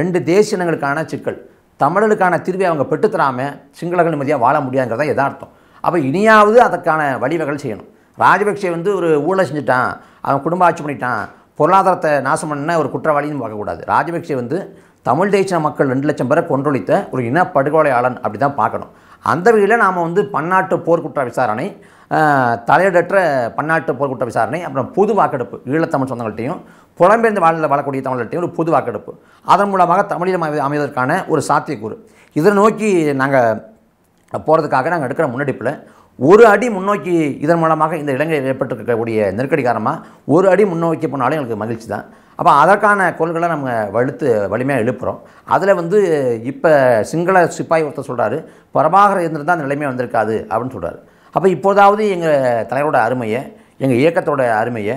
ரெண்டு தேசியங்களுக்கான சிக்கல் தமிழர்களுக்கான தீர்வை அவங்க பெற்றுத்தராமல் சிங்களர்கள் நிம்மதியாக வாழ முடியாதுங்கிறதா எதார்த்தம் அப்போ இனியாவது அதற்கான வழிவகைகள் செய்யணும் ராஜபக்சே வந்து ஒரு ஊழல் செஞ்சுட்டான் அவன் குடும்ப ஆட்சி பண்ணிட்டான் பொருளாதாரத்தை நாசம் பண்ண ஒரு குற்றவாளின்னு பார்க்கக்கூடாது ராஜபக்சே வந்து தமிழ் தேசிய மக்கள் ரெண்டு லட்சம் பேரை கொன்றொழித்த ஒரு இன படுகொலையாளன் அப்படி தான் பார்க்கணும் அந்த வகையில் நாம் வந்து பன்னாட்டு போர்க்குற்ற விசாரணை தலையிடற்ற பன்னாட்டு போர்க்குற்ற விசாரணை அப்புறம் பொது வாக்கெடுப்பு ஈழத்தமிழ் சொந்தங்கள்ட்டையும் புலம்பெயர்ந்து வாழ வாழக்கூடிய தமிழர்கிட்டையும் ஒரு பொது வாக்கெடுப்பு அதன் மூலமாக தமிழில் அமைவதற்கான ஒரு சாத்தியக்கூறு இதை நோக்கி நாங்கள் போகிறதுக்காக நாங்கள் எடுக்கிற முன்னெடுப்பில் ஒரு அடி முன்னோக்கி இதன் மூலமாக இந்த இலங்கையில் இருக்கக்கூடிய நெருக்கடி காரணமாக ஒரு அடி முன்னோக்கி போனாலும் எங்களுக்கு மகிழ்ச்சி தான் அப்போ அதற்கான கொள்கைகளை நம்ம வலுத்து வலிமையாக எழுப்புகிறோம் அதில் வந்து இப்போ சிங்கள சிப்பாய் ஒருத்தர் சொல்கிறாரு பிரபாகர் இருந்திருந்தால் அந்த நிலைமை வந்திருக்காது அப்படின்னு சொல்கிறார் அப்போ இப்போதாவது எங்கள் தலைவரோட அருமையை எங்கள் இயக்கத்தோட அருமையை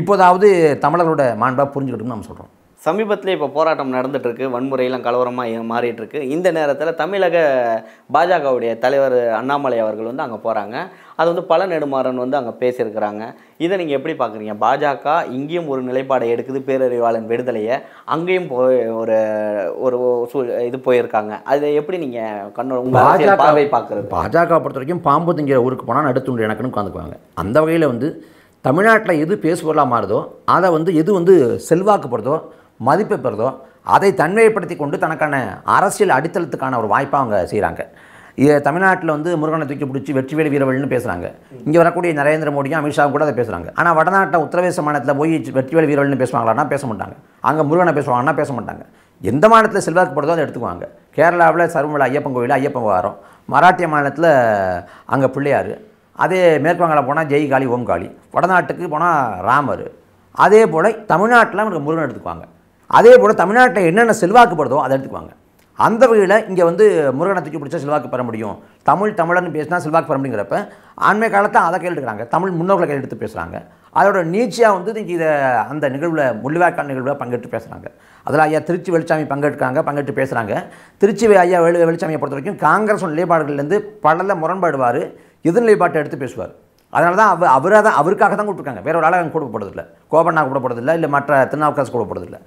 இப்போதாவது தமிழர்களோட மாண்பாக புரிஞ்சுக்கிட்டுன்னு நம்ம சொல்கிறோம் சமீபத்தில் இப்போ போராட்டம் நடந்துகிட்ருக்கு வன்முறையெல்லாம் கலவரமாக மாறிட்டுருக்கு இந்த நேரத்தில் தமிழக பாஜகவுடைய தலைவர் அண்ணாமலை அவர்கள் வந்து அங்கே போகிறாங்க அது வந்து பல நெடுமாறன் வந்து அங்கே பேசியிருக்கிறாங்க இதை நீங்கள் எப்படி பார்க்குறீங்க பாஜக இங்கேயும் ஒரு நிலைப்பாடை எடுக்குது பேரறிவாளன் விடுதலையை அங்கேயும் போய் ஒரு ஒரு இது போயிருக்காங்க அதை எப்படி நீங்கள் கண்ணோட உங்கள் பார்வை பார்க்குறது பாஜக பொறுத்த வரைக்கும் பாம்பு திங்கிற ஊருக்கு போனால் நடுத்துண்டு எனக்குன்னு உட்காந்துக்குவாங்க அந்த வகையில் வந்து தமிழ்நாட்டில் எது பேசுபொருளாக மாறுதோ அதை வந்து எது வந்து செல்வாக்குப்படுதோ மதிப்பு பெறுதோ அதை தன்மைப்படுத்தி கொண்டு தனக்கான அரசியல் அடித்தளத்துக்கான ஒரு வாய்ப்பாக அவங்க செய்கிறாங்க தமிழ்நாட்டில் வந்து முருகனை தூக்கி பிடிச்சி வெற்றிவேல் வீரவேல்னு பேசுகிறாங்க இங்கே வரக்கூடிய நரேந்திர மோடியும் அமித்ஷாவும் கூட அதை பேசுகிறாங்க ஆனால் வடநாட்டில் உத்தரவேச மாநிலத்தில் போய் வெற்றிவேல் வீரவேல்னு பேசுவாங்களா பேச மாட்டாங்க அங்கே முருகனை பேசுவாங்கன்னா பேச மாட்டாங்க எந்த மாநிலத்தில் செல்வாக்கு படுதோ அதை எடுத்துக்குவாங்க கேரளாவில் சர்வமலை ஐயப்பன் கோவில் ஐயப்பன் வாரம் மராட்டிய மாநிலத்தில் அங்கே பிள்ளையார் அதே மேற்கு வங்காள போனால் ஜெய் காளி ஓம் காளி வடநாட்டுக்கு போனால் ராமர் அதே போல் தமிழ்நாட்டில் அவங்களுக்கு முருகன் எடுத்துக்குவாங்க அதே போல் தமிழ்நாட்டில் என்னென்ன செல்வாக்குப்படுதோ அதை எடுத்துக்குவாங்க அந்த வகையில் இங்கே வந்து முருகனை தூக்கி பிடிச்சா செல்வாக்கு பெற முடியும் தமிழ் தமிழன் பேசினா செல்வாக்கு பெற முடியுங்கிறப்ப அண்மை காலத்தை அதை கையில் எடுக்கிறாங்க தமிழ் முன்னோர்களை கையில் எடுத்து பேசுகிறாங்க அதோட நீச்சியாக வந்து இங்கே இதை அந்த நிகழ்வில் முள்ளிவாய்க்கால் நிகழ்வில் பங்கேற்று பேசுகிறாங்க அதில் ஐயா திருச்சி வெளிச்சாமி பங்கெடுக்கிறாங்க பங்கேற்று பேசுகிறாங்க திருச்சி ஐயா வெளி வெளிச்சாமியை பொறுத்த வரைக்கும் காங்கிரஸ் நிலைப்பாடுகள்லேருந்து பல முரண்பாடுவார் எது நிலைப்பாட்டை எடுத்து பேசுவார் அதனால தான் அவர் அவராக தான் அவருக்காக தான் கூப்பிட்டுருக்காங்க வேற ஒரு ஆளாக கூடப்படுறதில்ல கோபண்ணா கூடப்படுறதில்ல இல்லை மற்ற திருநாவுக்கரசு கூடப்படுறதில்ல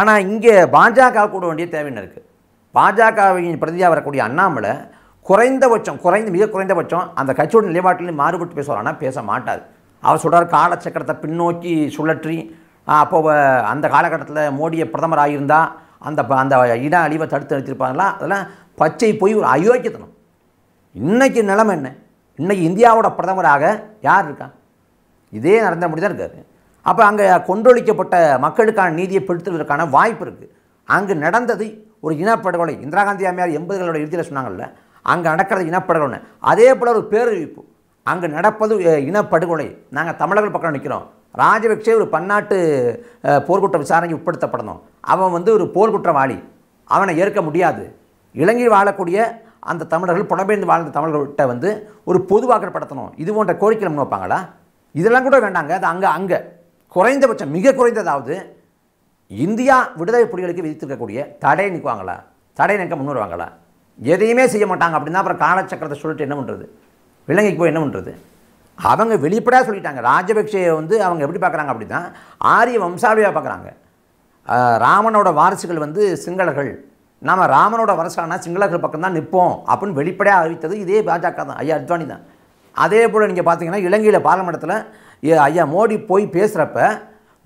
ஆனால் இங்கே பாஜக கூட வேண்டிய தேவைன்னு இருக்குது பாஜகவின் பிரதியாக வரக்கூடிய அண்ணாமலை குறைந்தபட்சம் குறைந்த மிக குறைந்தபட்சம் அந்த கட்சியோட நிலைப்பாட்டிலையும் மாறுபட்டு பேசுவார் ஆனால் பேச மாட்டார் அவர் சொல்கிறார் காலச்சக்கரத்தை பின்னோக்கி சுழற்றி அப்போ அந்த காலகட்டத்தில் மோடியை பிரதமர் ஆகியிருந்தால் அந்த அந்த இட அழிவை தடுத்து நிறுத்திருப்பாங்களா அதெல்லாம் பச்சை போய் ஒரு அயோக்கியத்தனம் இன்றைக்கி நிலைமை என்ன இன்றைக்கி இந்தியாவோட பிரதமராக யார் இருக்கா இதே நடந்த முடிதான் இருக்கார் அப்போ அங்கே கொண்டொழிக்கப்பட்ட மக்களுக்கான நீதியை பெருத்துவதற்கான வாய்ப்பு இருக்குது அங்கு நடந்தது ஒரு இனப்படுகொலை இந்திரா காந்தி அம்மையார் எண்பதுகளோட இறுதியில் சொன்னாங்கல்ல அங்கே நடக்கிறது இனப்படுகொலை அதே போல் ஒரு பேரழிப்பு அங்கே நடப்பது இனப்படுகொலை நாங்கள் தமிழர்கள் பக்கம் நிற்கிறோம் ராஜபக்சே ஒரு பன்னாட்டு போர்க்குற்ற விசாரணைக்கு உட்படுத்தப்படணும் அவன் வந்து ஒரு போர்க்குற்றவாளி அவனை ஏற்க முடியாது இலங்கையில் வாழக்கூடிய அந்த தமிழர்கள் புடம்பெயர்ந்து வாழ்ந்த தமிழர்கள்ட்ட வந்து ஒரு படுத்தணும் இது போன்ற கோரிக்கை முன் வைப்பாங்களா இதெல்லாம் கூட வேண்டாங்க அது அங்கே அங்கே குறைந்தபட்சம் மிக குறைந்ததாவது இந்தியா விடுதலை புலிகளுக்கு விதித்திருக்கக்கூடிய தடை நிற்குவாங்களா தடை நிற்க முன்வருவாங்களா எதையுமே செய்ய மாட்டாங்க அப்படின்னா அப்புறம் காலச்சக்கரத்தை சொல்லிட்டு என்ன பண்ணுறது விலங்கைக்கு போய் என்ன பண்ணுறது அவங்க வெளிப்படையாக சொல்லிட்டாங்க ராஜபக்சேயை வந்து அவங்க எப்படி பார்க்குறாங்க தான் ஆரிய வம்சாவளியாக பார்க்குறாங்க ராமனோட வாரிசுகள் வந்து சிங்களர்கள் நாம் ராமனோட வரசானால் சிங்களர்கள் பக்கம் தான் நிற்போம் அப்படின்னு வெளிப்படையாக அறிவித்தது இதே பாஜக தான் ஐயா அத்வானி தான் அதே போல் நீங்கள் பார்த்தீங்கன்னா இலங்கையில் பாராளுமன்றத்தில் ஐயா மோடி போய் பேசுகிறப்ப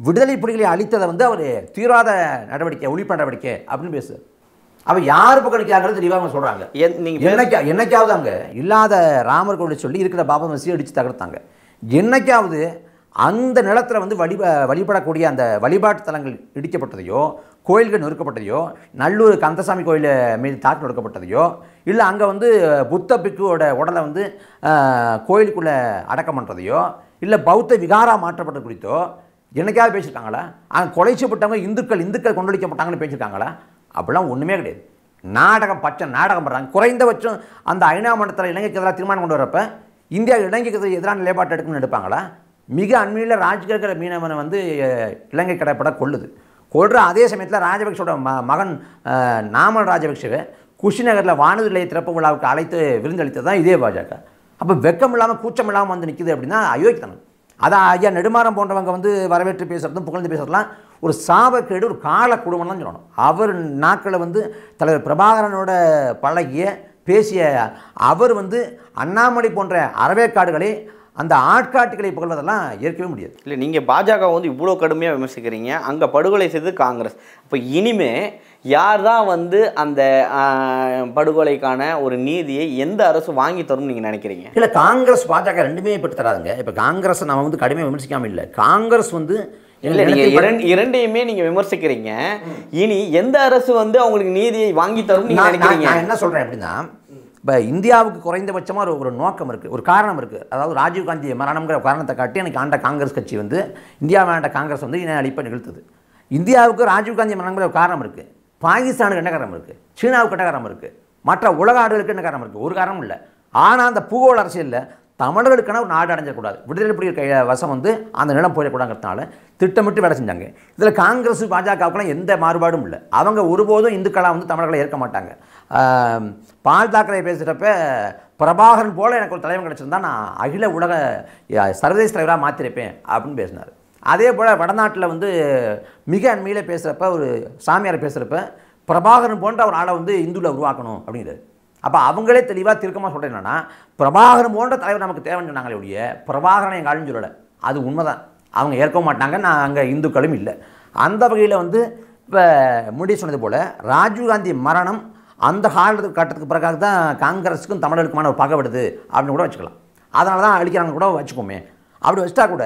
விடுதலை புலிகளை அழித்ததை வந்து அவர் தீராத நடவடிக்கை ஒழிப்பு நடவடிக்கை அப்படின்னு பேசு அவள் யார் பக்கம் தெளிவாக சொல்கிறாங்க என்னைக்கா என்னைக்காவது அங்கே இல்லாத ராமர் கோவில் சொல்லி இருக்கிற பாபா மசி அடித்து தகர்த்தாங்க என்னைக்காவது அந்த நிலத்தில் வந்து வழிப வழிபடக்கூடிய அந்த வழிபாட்டு தலங்கள் இடிக்கப்பட்டதையோ கோயில்கள் நொறுக்கப்பட்டதையோ நல்லூர் கந்தசாமி கோயில் மீது தாக்கு நொறுக்கப்பட்டதையோ இல்லை அங்கே வந்து புத்த பிக்குவோட உடலை வந்து கோயிலுக்குள்ளே அடக்கம் பண்ணுறதையோ இல்லை பௌத்த விகாரா மாற்றப்பட்டது குறித்தோ என்னைக்காவது பேசியிருக்காங்களா அங்கே கொலை செய்யப்பட்டவங்க இந்துக்கள் இந்துக்கள் கொண்டடிக்கப்பட்டாங்கன்னு பேசியிருக்காங்களா அப்படிலாம் ஒன்றுமே கிடையாது நாடகம் பச்சை நாடகம் பண்ணுறாங்க குறைந்தபட்சம் அந்த ஐநா மண்டலத்தில் இலங்கைக்கு எதிராக தீர்மானம் கொண்டு வரப்போ இந்தியா இலங்கைக்கு எதிரான நிலைப்பாட்டை எடுக்கணும்னு எடுப்பாங்களா மிக அண்மையில் ராஜ்கர் மீனவனை வந்து இலங்கை கடற்பட கொள்ளுது கொள்கிற அதே சமயத்தில் ராஜபக்ஷோட ம மகன் நாமன் ராஜபக்ஷவை குஷிநகரில் வானொலி நிலைய திறப்பு விழாவுக்கு அழைத்து விருந்தளித்தது தான் இதே பாஜக அப்போ வெக்கம் இல்லாமல் கூச்சம் இல்லாமல் வந்து நிற்கிது அப்படின்னா அயோக்கியத்தனம் அதான் ஐயா நெடுமாறம் போன்றவங்க வந்து வரவேற்று பேசுகிறதும் புகழ்ந்து பேசுறதுலாம் ஒரு சாபக்கேடு ஒரு கால குடும்பம்லாம் சொல்லணும் அவர் நாட்களை வந்து தலைவர் பிரபாகரனோட பழகிய பேசிய அவர் வந்து அண்ணாமலை போன்ற அறவேக்காடுகளை அந்த ஆட்காட்டுகளை புகழ்வதெல்லாம் ஏற்கவே முடியாது இல்லை நீங்கள் பாஜக வந்து இவ்வளோ கடுமையாக விமர்சிக்கிறீங்க அங்கே படுகொலை செய்தது காங்கிரஸ் இப்போ இனிமே யார் தான் வந்து அந்த படுகொலைக்கான ஒரு நீதியை எந்த அரசு வாங்கி தரும்னு நீங்கள் நினைக்கிறீங்க இல்லை காங்கிரஸ் பாஜக ரெண்டுமே பெற்று தராதுங்க இப்போ காங்கிரஸை நம்ம வந்து கடுமையாக விமர்சிக்காமல் இல்லை காங்கிரஸ் வந்து இல்லை நீங்கள் இரண்டு இரண்டையுமே நீங்கள் விமர்சிக்கிறீங்க இனி எந்த அரசு வந்து அவங்களுக்கு நீதியை வாங்கி தரும் நீங்கள் நினைக்கிறீங்க நான் என்ன சொல்கிறேன் அப்படின்னா இப்போ இந்தியாவுக்கு குறைந்தபட்சமாக ஒரு ஒரு நோக்கம் இருக்குது ஒரு காரணம் இருக்குது அதாவது ராஜீவ்காந்தியை மரணம்ங்கிற காரணத்தை காட்டி எனக்கு ஆண்ட காங்கிரஸ் கட்சி வந்து இந்தியாவை ஆண்ட காங்கிரஸ் வந்து இன அழிப்பை நிகழ்த்துது இந்தியாவுக்கு ராஜீவ்காந்தி மரணங்கிற ஒரு காரணம் இருக்குது பாகிஸ்தானுக்கு என்ன காரணம் இருக்குது சீனாவுக்கு என்ன காரணம் இருக்குது மற்ற உலக நாடுகளுக்கு என்ன காரணம் இருக்குது ஒரு காரணம் இல்லை ஆனால் அந்த பூகோள அரசியலில் தமிழர்களுக்கான ஒரு நாடு அடைஞ்சக்கூடாது விடுதலை புலிகள் கை வசம் வந்து அந்த நிலம் போயிடக்கூடாங்கிறதுனால திட்டமிட்டு வேலை செஞ்சாங்க இதில் காங்கிரஸ் பாஜகவுக்குலாம் எந்த மாறுபாடும் இல்லை அவங்க ஒருபோதும் இந்துக்களாக வந்து தமிழர்களை ஏற்க மாட்டாங்க பால் தாக்கரே பேசுகிறப்ப பிரபாகரன் போல் எனக்கு ஒரு தலைவன் கிடச்சிருந்தா நான் அகில உலக சர்வதேச தலைவராக மாற்றிருப்பேன் அப்படின்னு பேசினார் அதே போல் வடநாட்டில் வந்து மிக அண்மையில் பேசுகிறப்ப ஒரு சாமியார் பேசுகிறப்ப பிரபாகரன் போன்ற ஒரு ஆளை வந்து இந்துவில் உருவாக்கணும் அப்படிங்கிறது அப்போ அவங்களே தெளிவாக திருக்கமாக சொல்கிறேன் என்னென்னா பிரபாகரன் போன்ற தலைவர் நமக்கு தேவைன்னு சொன்னாங்களே ஒழிய பிரபாகரனை எங்கள் ஆளுன்னு சொல்லலை அது உண்மைதான் அவங்க ஏற்க மாட்டாங்க நான் அங்கே இந்துக்களும் இல்லை அந்த வகையில் வந்து இப்போ முடி சொன்னது போல் ராஜீவ்காந்தி மரணம் அந்த கட்டத்துக்கு பிறகாக தான் காங்கிரஸுக்கும் தமிழர்களுக்குமான ஒரு பகவிடுது அப்படின்னு கூட வச்சுக்கலாம் அதனால தான் அழிக்கிறாங்க கூட வச்சுக்கோமே அப்படி வச்சுட்டா கூட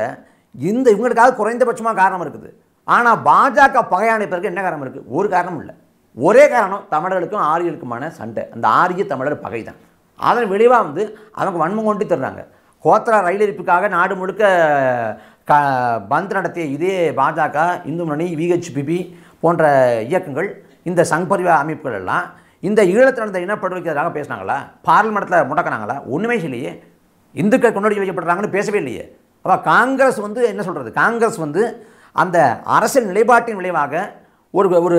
இந்த இவங்களுக்காக குறைந்தபட்சமாக காரணம் இருக்குது ஆனால் பாஜக பகையான பிறகு என்ன காரணம் இருக்குது ஒரு காரணம் இல்லை ஒரே காரணம் தமிழர்களுக்கும் ஆரியர்களுக்குமான சண்டை அந்த ஆரிய தமிழர் பகை தான் அதன் விளைவாக வந்து அவங்க வன்மம் கொண்டு தர்றாங்க கோத்ரா ரயில் இருப்புக்காக நாடு முழுக்க க பந்த் நடத்திய இதே பாஜக இந்து முன்னணி விஹெச்பிபி போன்ற இயக்கங்கள் இந்த சங் பரிவார அமைப்புகள் எல்லாம் இந்த ஈழத்தில் நடந்த இனப்படுகொலைக்காக பேசினாங்களா பார்லிமெண்ட்டில் முடக்கினாங்களா ஒன்றுமே இல்லையே இந்துக்கள் கொண்டாடி வைக்கப்படுறாங்கன்னு பேசவே இல்லையே அப்போ காங்கிரஸ் வந்து என்ன சொல்கிறது காங்கிரஸ் வந்து அந்த அரசியல் நிலைப்பாட்டின் விளைவாக ஒரு ஒரு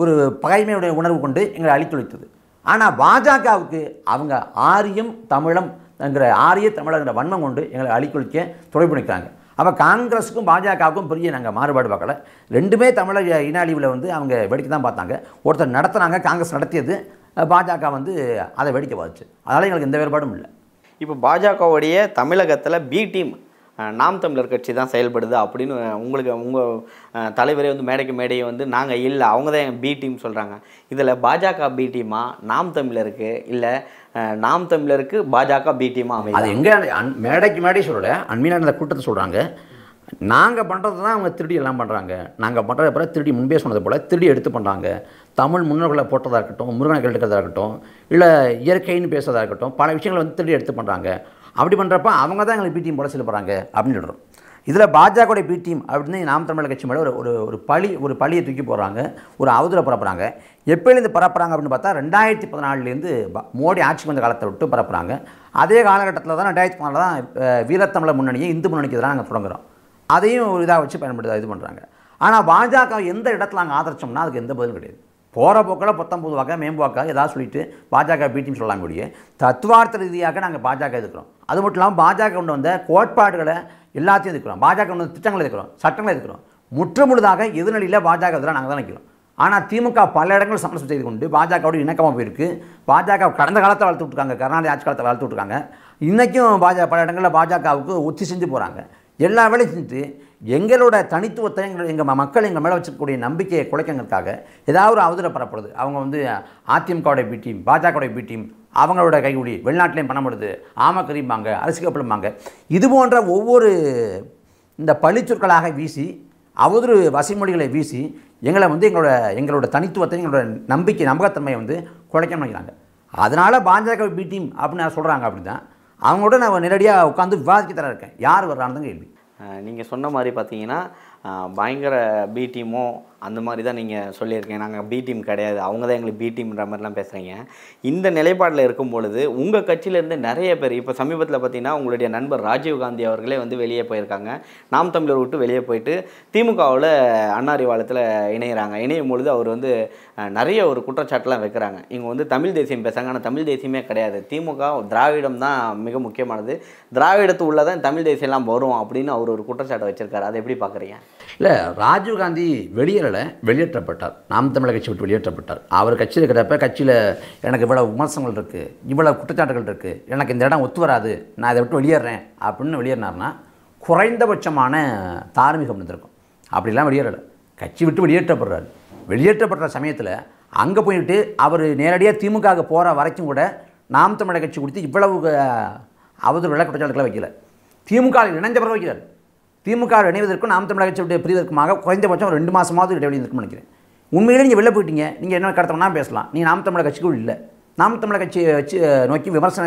ஒரு பகைமையுடைய உணர்வு கொண்டு எங்களை அழித்துழைத்தது ஆனால் பாஜகவுக்கு அவங்க ஆரியம் தமிழம் என்கிற ஆரிய தமிழங்கிற வன்மம் கொண்டு எங்களை அழித்தொழிக்க தொடர்பு பண்ணிக்கிறாங்க அப்போ காங்கிரஸுக்கும் பாஜகவுக்கும் பெரிய நாங்கள் மாறுபாடு பார்க்கல ரெண்டுமே தமிழக இனாளிவில் வந்து அவங்க வெடிக்க தான் பார்த்தாங்க ஒருத்தர் நடத்துனாங்க காங்கிரஸ் நடத்தியது பாஜக வந்து அதை வெடிக்க பார்த்துச்சு அதனால் எங்களுக்கு எந்த வேறுபாடும் இல்லை இப்போ பாஜகவுடைய தமிழகத்தில் பி டீம் நாம் தமிழர் கட்சி தான் செயல்படுது அப்படின்னு உங்களுக்கு உங்கள் தலைவரே வந்து மேடைக்கு மேடையை வந்து நாங்கள் இல்லை அவங்க தான் எங்கள் பி டீம் சொல்கிறாங்க இதில் பாஜக பி டீமா நாம் தமிழருக்கு இல்லை நாம் தமிழருக்கு பாஜக பி டீமா அமையும் அது எங்கே மேடைக்கு மேடையை சொல்லலை அண்மையில் அந்த கூட்டத்தை சொல்கிறாங்க நாங்கள் பண்ணுறது தான் அவங்க திருடி எல்லாம் பண்ணுறாங்க நாங்கள் பண்ணுறது போல் திருடி முன்பே சொன்னது போல் திருடி எடுத்து பண்ணுறாங்க தமிழ் முன்னோர்களை போட்டதாக இருக்கட்டும் முருகனை எடுக்கிறதா இருக்கட்டும் இல்லை இயற்கைன்னு பேசுகிறதா இருக்கட்டும் பல விஷயங்களை வந்து திருடி எடுத்து பண்ணுறாங்க அப்படி பண்ணுறப்ப அவங்க தான் எங்களுக்கு பிடிஎம் போட போகிறாங்க அப்படின்னு சொல்கிறோம் இதில் பாஜகவுடைய பி டீம் அப்படின்னு நாம் தமிழர் கட்சி மேலே ஒரு ஒரு பழி ஒரு பழியை தூக்கி போடுறாங்க ஒரு அவதூற பரப்புகிறாங்க எப்போலேருந்து பரப்புகிறாங்க அப்படின்னு பார்த்தா ரெண்டாயிரத்தி பதினாலுலேருந்து மோடி ஆட்சிக்கு வந்த காலத்தை விட்டு பரப்புகிறாங்க அதே காலகட்டத்தில் தான் ரெண்டாயிரத்தி பதினாலில் தான் வீரத்தமிழ முன்னணியை இந்து முன்னணிக்கு எதிராக நாங்கள் தொடங்குகிறோம் அதையும் ஒரு இதாக வச்சு பயன்படுத்த இது பண்ணுறாங்க ஆனால் பாஜக எந்த இடத்துல நாங்கள் ஆதரிச்சோம்னா அதுக்கு எந்த பதிலும் கிடையாது போகிற போக்கில் பத்தொம்பது வாக்கா மேம்போக்காக ஏதாவது சொல்லிட்டு பாஜக பீட்டிங் சொல்லலாம் கூடிய தத்துவார்த்த ரீதியாக நாங்கள் பாஜக எதிர்க்கிறோம் அது மட்டும் இல்லாமல் பாஜக கொண்டு வந்த கோட்பாடுகளை எல்லாத்தையும் எதிர்க்கிறோம் பாஜக கொண்டு வந்த திட்டங்களை எதிர்க்கிறோம் சட்டங்களை எதிர்க்கிறோம் முற்றுமுழுதாக எதிர்நிலையில் பாஜக எதிராக நாங்கள் தான் நிற்கிறோம் ஆனால் திமுக பல இடங்கள் சமரசம் செய்து கொண்டு பாஜகவோடு இணக்கமாக போயிருக்கு பாஜக கடந்த காலத்தில் வளர்த்து விட்டுருக்காங்க கருணாநிதி ஆட்சி காலத்தில் வளர்த்து விட்டுருக்காங்க இன்றைக்கும் பாஜக பல இடங்களில் பாஜகவுக்கு ஒத்தி செஞ்சு போகிறாங்க எல்லா வேலையும் செஞ்சு எங்களோட தனித்துவத்தை எங்கள் எங்கள் மக்கள் எங்கள் மேலே வச்சிருக்கக்கூடிய நம்பிக்கையை குலைக்கங்களுக்காக ஏதாவது ஒரு அவதூற அவங்க வந்து அதிமுகவுடைய பி டீம் பாஜகவுடைய பி டீம் அவங்களோட கைகுடி வெளிநாட்டிலையும் பணம் எடுது ஆமக்கரிம்பாங்க கப்பலும்பாங்க இது போன்ற ஒவ்வொரு இந்த பழிச்சொற்களாக வீசி அவதூறு வசிமொழிகளை வீசி எங்களை வந்து எங்களோட எங்களோட தனித்துவத்தை எங்களோட நம்பிக்கை நம்பகத்தன்மையை வந்து குலைக்க நினைக்கிறாங்க அதனால் பாஜக பி டீம் அப்படின்னு சொல்கிறாங்க அப்படி தான் அவங்களோட நான் நேரடியாக உட்காந்து விவாதிக்க தர இருக்கேன் யார் வர்றான்னு தான் கேள்வி நீங்கள் சொன்ன மாதிரி பார்த்தீங்கன்னா பயங்கர பி டீமோ அந்த மாதிரி தான் நீங்கள் சொல்லியிருக்கீங்க நாங்கள் பி டீம் கிடையாது அவங்க தான் எங்களுக்கு பி டீம்ன்ற மாதிரிலாம் பேசுகிறீங்க இந்த நிலைப்பாட்டில் இருக்கும் பொழுது உங்கள் கட்சியிலேருந்து நிறைய பேர் இப்போ சமீபத்தில் பார்த்தீங்கன்னா உங்களுடைய நண்பர் ராஜீவ்காந்தி அவர்களே வந்து வெளியே போயிருக்காங்க நாம் தமிழர் விட்டு வெளியே போயிட்டு திமுகவில் அன்னாரிவாளத்தில் இணையிறாங்க இணையும் பொழுது அவர் வந்து நிறைய ஒரு குற்றச்சாட்டுலாம் வைக்கிறாங்க இங்கே வந்து தமிழ் தேசியம் பேசுகிறாங்க ஆனால் தமிழ் தேசியமே கிடையாது திமுக திராவிடம் தான் மிக முக்கியமானது திராவிடத்து உள்ள தான் தமிழ் தேசியம்லாம் வரும் அப்படின்னு அவர் ஒரு குற்றச்சாட்டை வச்சுருக்காரு அதை எப்படி பார்க்குறீங்க இல்லை ராஜீவ்காந்தி வெளியே தேர்தலில் வெளியேற்றப்பட்டார் நாம் தமிழர் கட்சி விட்டு வெளியேற்றப்பட்டார் அவர் கட்சியில் இருக்கிறப்ப கட்சியில் எனக்கு இவ்வளோ விமர்சனங்கள் இருக்குது இவ்வளோ குற்றச்சாட்டுகள் இருக்குது எனக்கு இந்த இடம் ஒத்து வராது நான் இதை விட்டு வெளியேறேன் அப்படின்னு வெளியேறினார்னா குறைந்தபட்சமான தார்மீகம் இருந்திருக்கும் அப்படிலாம் வெளியேறலை கட்சி விட்டு வெளியேற்றப்படுறாரு வெளியேற்றப்படுற சமயத்தில் அங்கே போயிட்டு அவர் நேரடியாக திமுக போகிற வரைக்கும் கூட நாம் தமிழக கட்சி கொடுத்து இவ்வளவு அவதூறு விளக்கச்சாட்டுக்கெல்லாம் வைக்கல திமுக இணைஞ்ச பிறகு வைக்கிறார் திமுக இணைவதற்கும் நாம் தமிழக கட்சியுடைய பிரிவதற்குமாக குறைந்தபட்சம் ரெண்டு மாதமாவது இடைவெளி இருக்கும் நினைக்கிறேன் உண்மையிலே நீங்கள் வெளில போயிட்டீங்க நீங்கள் என்ன கடத்தம்னா பேசலாம் நீங்கள் நாம் தமிழக கட்சிக்குள் இல்லை நாம் தமிழக கட்சியை வச்சு நோக்கி விமர்சன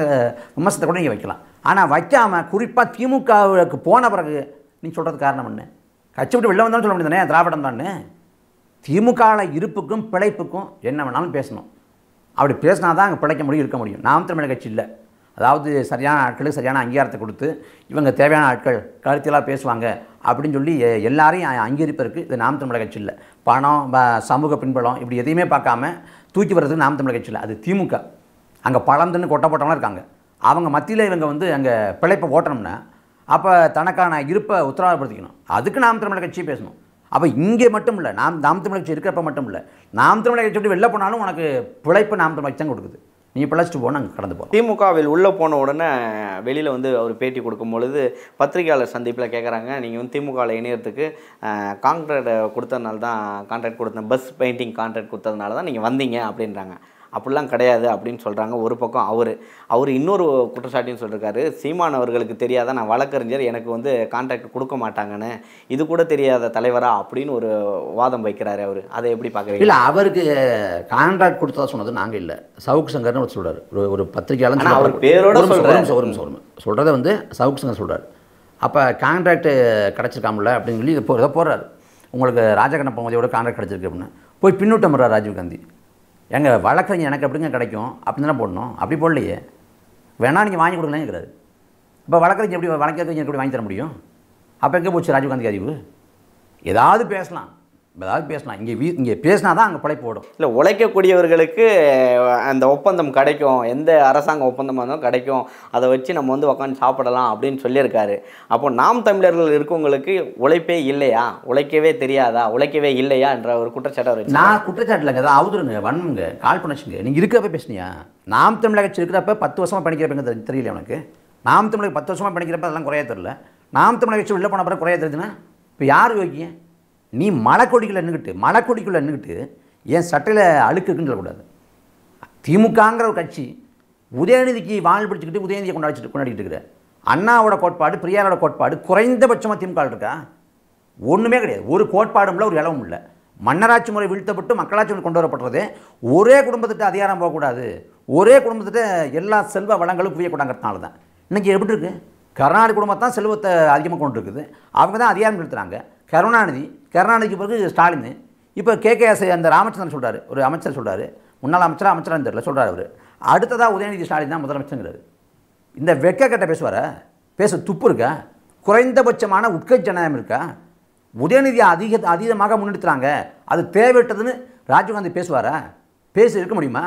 விமர்சனத்தை கூட நீங்கள் வைக்கலாம் ஆனால் வைக்காமல் குறிப்பாக திமுகவுக்கு போன பிறகு நீ சொல்கிறது காரணம் என்ன கட்சி விட்டு வெளில வந்தாலும் சொல்ல முடியாது தானே திராவிடம் தானே திமுகவில் இருப்புக்கும் பிழைப்புக்கும் என்ன வேணாலும் பேசணும் அப்படி பேசினா தான் அங்கே பிழைக்க முடியும் இருக்க முடியும் நாம் தமிழக கட்சி இல்லை அதாவது சரியான ஆட்களுக்கு சரியான அங்கீகாரத்தை கொடுத்து இவங்க தேவையான ஆட்கள் கருத்தியெல்லாம் பேசுவாங்க அப்படின்னு சொல்லி எல்லாரையும் அங்கீகரிப்பதற்கு இது நாம் தமிழக கட்சி இல்லை பணம் சமூக பின்பலம் இப்படி எதையுமே பார்க்காம தூக்கி வர்றதுக்கு நாம் தமிழக கட்சி இல்லை அது திமுக அங்கே பழந்துன்னு கொட்ட கொட்டை போட்டவங்களாம் இருக்காங்க அவங்க மத்தியில் இவங்க வந்து அங்கே பிழைப்பை ஓட்டணும்னா அப்போ தனக்கான இருப்பை உத்தரவாதப்படுத்திக்கணும் அதுக்கு நாம் தமிழக கட்சியை பேசணும் அப்போ இங்கே மட்டும் இல்லை நாம் நாம் தமிழக கட்சி இருக்கிறப்ப மட்டும் இல்லை நாம் தமிழக கட்சி வெளில போனாலும் உனக்கு பிழைப்பு நாம் தமிழக கட்சி தான் கொடுக்குது நீ பிழைச்சிட்டு போனால் நாங்கள் கடந்து போகிறோம் திமுகவில் உள்ளே போன உடனே வெளியில் வந்து அவர் பேட்டி கொடுக்கும் பொழுது பத்திரிகையாளர் சந்திப்பில் கேட்குறாங்க நீங்கள் வந்து திமுகவில் இணையறதுக்கு கான்ட்ராக்ட் கொடுத்ததுனால தான் கான்ட்ராக்ட் கொடுத்தேன் பஸ் பெயிண்டிங் கான்ட்ராக்ட் கொடுத்ததுனால தான் நீங்கள் வந்தீங்க அப்படின்றாங்க அப்படிலாம் கிடையாது அப்படின்னு சொல்கிறாங்க ஒரு பக்கம் அவர் அவர் இன்னொரு குற்றச்சாட்டின்னு சொல்லியிருக்காரு சீமான் அவர்களுக்கு தெரியாத நான் வழக்கறிஞர் எனக்கு வந்து கான்டாக்ட் கொடுக்க மாட்டாங்கன்னு இது கூட தெரியாத தலைவரா அப்படின்னு ஒரு வாதம் வைக்கிறாரு அவர் அதை எப்படி பார்க்குறீங்க இல்லை அவருக்கு கான்ட்ராக்ட் கொடுத்ததா சொன்னது நாங்கள் இல்லை சவுக் சங்கர்னு ஒரு சொல்கிறார் ஒரு ஒரு பத்திரிகையாளர் அவர் பேரோட சொல்கிறார் சொல்கிறத வந்து சவுக் சங்கர் சொல்கிறார் அப்போ கான்ட்ராக்ட் கிடச்சிருக்காமல அப்படின்னு சொல்லி இதை போ போகிறார் உங்களுக்கு ராஜகண்ணப்பன் உதவியோட கான்ட்ராக்ட் கிடச்சிருக்கு அப்படின்னு போய் பின்னூட்டம் வர்றார் ராஜீவ்காந்தி எங்க வழக்கறிஞர் எனக்கு எப்படிங்க கிடைக்கும் அப்படின்னு தானே போடணும் அப்படி போடலையே வேணா நீங்கள் வாங்கி கொடுக்கலங்கிறாரு இப்போ வழக்கறிஞர் எப்படி வழக்கறிஞர் எப்படி வாங்கி தர முடியும் அப்போ எங்கே போச்சு ராஜீவ்காந்தி அறிவு ஏதாவது பேசலாம் ஏதாவது பேசலாம் இங்கே வீ இங்கே பேசினா தான் அங்கே பிழைப்பு ஓடும் இல்லை உழைக்கக்கூடியவர்களுக்கு அந்த ஒப்பந்தம் கிடைக்கும் எந்த அரசாங்க ஒப்பந்தமாக இருந்தாலும் கிடைக்கும் அதை வச்சு நம்ம வந்து உக்காந்து சாப்பிடலாம் அப்படின்னு சொல்லியிருக்காரு அப்போ நாம் தமிழர்கள் இருக்கவங்களுக்கு உழைப்பே இல்லையா உழைக்கவே தெரியாதா உழைக்கவே இல்லையா என்ற ஒரு குற்றச்சாட்டை வச்சு நான் குற்றச்சாட்டில் ஏதாவது அவதுருங்க வன்முங்க கால் பண்ணிச்சுங்க நீங்கள் இருக்கிறப்ப பேசுனியா நாம் தமிழக இருக்கிறப்ப பத்து வருஷமாக படிக்கிறப்பங்க தெரியல உனக்கு நாம் தமிழக பத்து வருஷமாக படிக்கிறப்ப அதெல்லாம் குறைய தெரில நாம் தமிழக உள்ளே போன பிறகு குறையா தெரிஞ்சுன்னா இப்போ யார் யோக்கியம் நீ மனக்கொடிக்குள்ளே நின்றுக்கிட்டு மனக்கொடிக்குள்ளே நின்றுக்கிட்டு என் சட்டையில் அழுக்குக்குன்னு கூடாது திமுகங்கிற ஒரு கட்சி உதயநிதிக்கு வாழ் பிடிச்சிக்கிட்டு உதயநிதியை கொண்டாடி கொண்டாடிக்கிட்டு இருக்கிற அண்ணாவோட கோட்பாடு பிரியாரோட கோட்பாடு குறைந்தபட்சமாக திமுக இருக்கா ஒன்றுமே கிடையாது ஒரு கோட்பாடும் இல்லை ஒரு இளவும் இல்லை மன்னராட்சி முறை வீழ்த்தப்பட்டு மக்களாட்சி முறை கொண்டு வரப்படுறது ஒரே குடும்பத்திட்ட அதிகாரம் போகக்கூடாது ஒரே குடும்பத்திட்ட எல்லா செல்வ வளங்களும் குவியக்கூடாங்கிறதுனால தான் இன்றைக்கி எப்படி இருக்குது கருணாநிதி குடும்பத்தான் செல்வத்தை அதிகமாக கொண்டு இருக்குது அவங்க தான் அதிகாரம் செலுத்துகிறாங்க கருணாநிதி கருணாநிதிக்கு பிறகு ஸ்டாலின் இப்போ கே கே எஸ் அந்த ராமச்சந்திரன் சொல்கிறார் ஒரு அமைச்சர் சொல்கிறார் முன்னாள் அமைச்சராக அமைச்சராக தெரியல சொல்கிறார் அவர் அடுத்ததாக உதயநிதி ஸ்டாலின் தான் முதலமைச்சருங்கிறார் இந்த வெக்க கட்ட பேசுவார பேச துப்பு இருக்கா குறைந்தபட்சமான உட்கை ஜனநாயகம் இருக்கா உதயநிதி அதிக அதீதமாக முன்னெடுத்துறாங்க அது தேவைட்டதுன்னு ராஜீவ்காந்தி பேசுவாரா பேசி இருக்க முடியுமா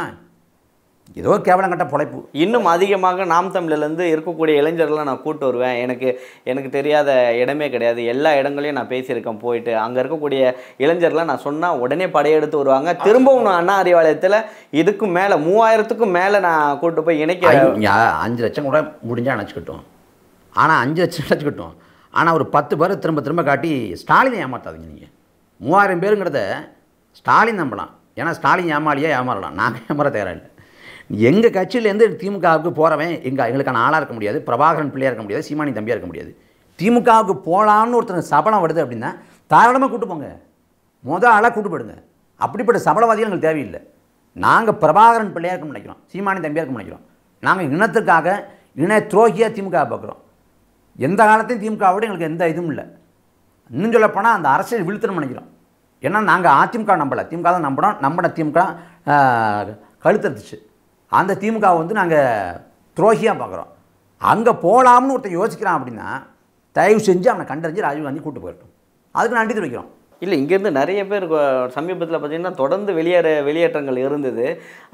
ஏதோ கேவலம் கட்ட பொழைப்பு இன்னும் அதிகமாக நாம் தமிழ்லேருந்து இருக்கக்கூடிய இளைஞர்கள்லாம் நான் கூப்பிட்டு வருவேன் எனக்கு எனக்கு தெரியாத இடமே கிடையாது எல்லா இடங்களையும் நான் பேசியிருக்கேன் போயிட்டு அங்கே இருக்கக்கூடிய இளைஞர்லாம் நான் சொன்னால் உடனே படையெடுத்து வருவாங்க திரும்பவும் நான் அண்ணா அறிவாலயத்தில் இதுக்கும் மேலே மூவாயிரத்துக்கும் மேலே நான் கூப்பிட்டு போய் இணைக்க அஞ்சு லட்சம் கூட முடிஞ்சால் அணைச்சிக்கிட்டோம் ஆனால் அஞ்சு லட்சம் அணைச்சிக்கிட்டோம் ஆனால் ஒரு பத்து பேர் திரும்ப திரும்ப காட்டி ஸ்டாலினை ஏமாற்றாதீங்க நீங்கள் மூவாயிரம் பேருங்கிறத ஸ்டாலின் நம்பலாம் ஏன்னா ஸ்டாலின் ஏமாளியாக ஏமாறலாம் நாங்கள் ஏமாற தயாராக இல்லை எங்கள் கட்சியிலேருந்து திமுகவுக்கு போகிறவன் எங்கள் எங்களுக்கான ஆளாக இருக்க முடியாது பிரபாகரன் பிள்ளையாக இருக்க முடியாது சீமானி தம்பியாக இருக்க முடியாது திமுகவுக்கு போகலான்னு ஒருத்தர் சபலம் வருது அப்படின்னா தாராளமாக கூட்டு போங்க மொதல் ஆளாக கூட்டு போடுங்க அப்படிப்பட்ட சபலவாதிகள் எங்களுக்கு தேவையில்லை நாங்கள் பிரபாகரன் பிள்ளையாக இருக்க நினைக்கிறோம் சீமானி தம்பியாக இருக்க நினைக்கிறோம் நாங்கள் இனத்துக்காக இன துரோகியாக திமுக பார்க்குறோம் எந்த காலத்தையும் திமுகவோட எங்களுக்கு எந்த இதுவும் இல்லை இன்னும் சொல்லப்போனால் அந்த அரசியல் விழுத்தணும் நினைக்கிறோம் ஏன்னா நாங்கள் அதிமுக நம்பலை திமுக தான் நம்பினோம் நம்பின திமுக கழுத்தறுத்துச்சு அந்த திமுகவை வந்து நாங்கள் துரோகியாக பார்க்குறோம் அங்கே போகலாம்னு ஒருத்தர் யோசிக்கிறான் அப்படின்னா தயவு செஞ்சு அவனை கண்டறிஞ்சு ராஜீவ் காந்தி கூட்டு போயிட்டோம் அதுக்கு நன்றி தெரிவிக்கிறோம் இல்லை இங்கேருந்து நிறைய பேர் சமீபத்தில் பார்த்தீங்கன்னா தொடர்ந்து வெளியேற வெளியேற்றங்கள் இருந்தது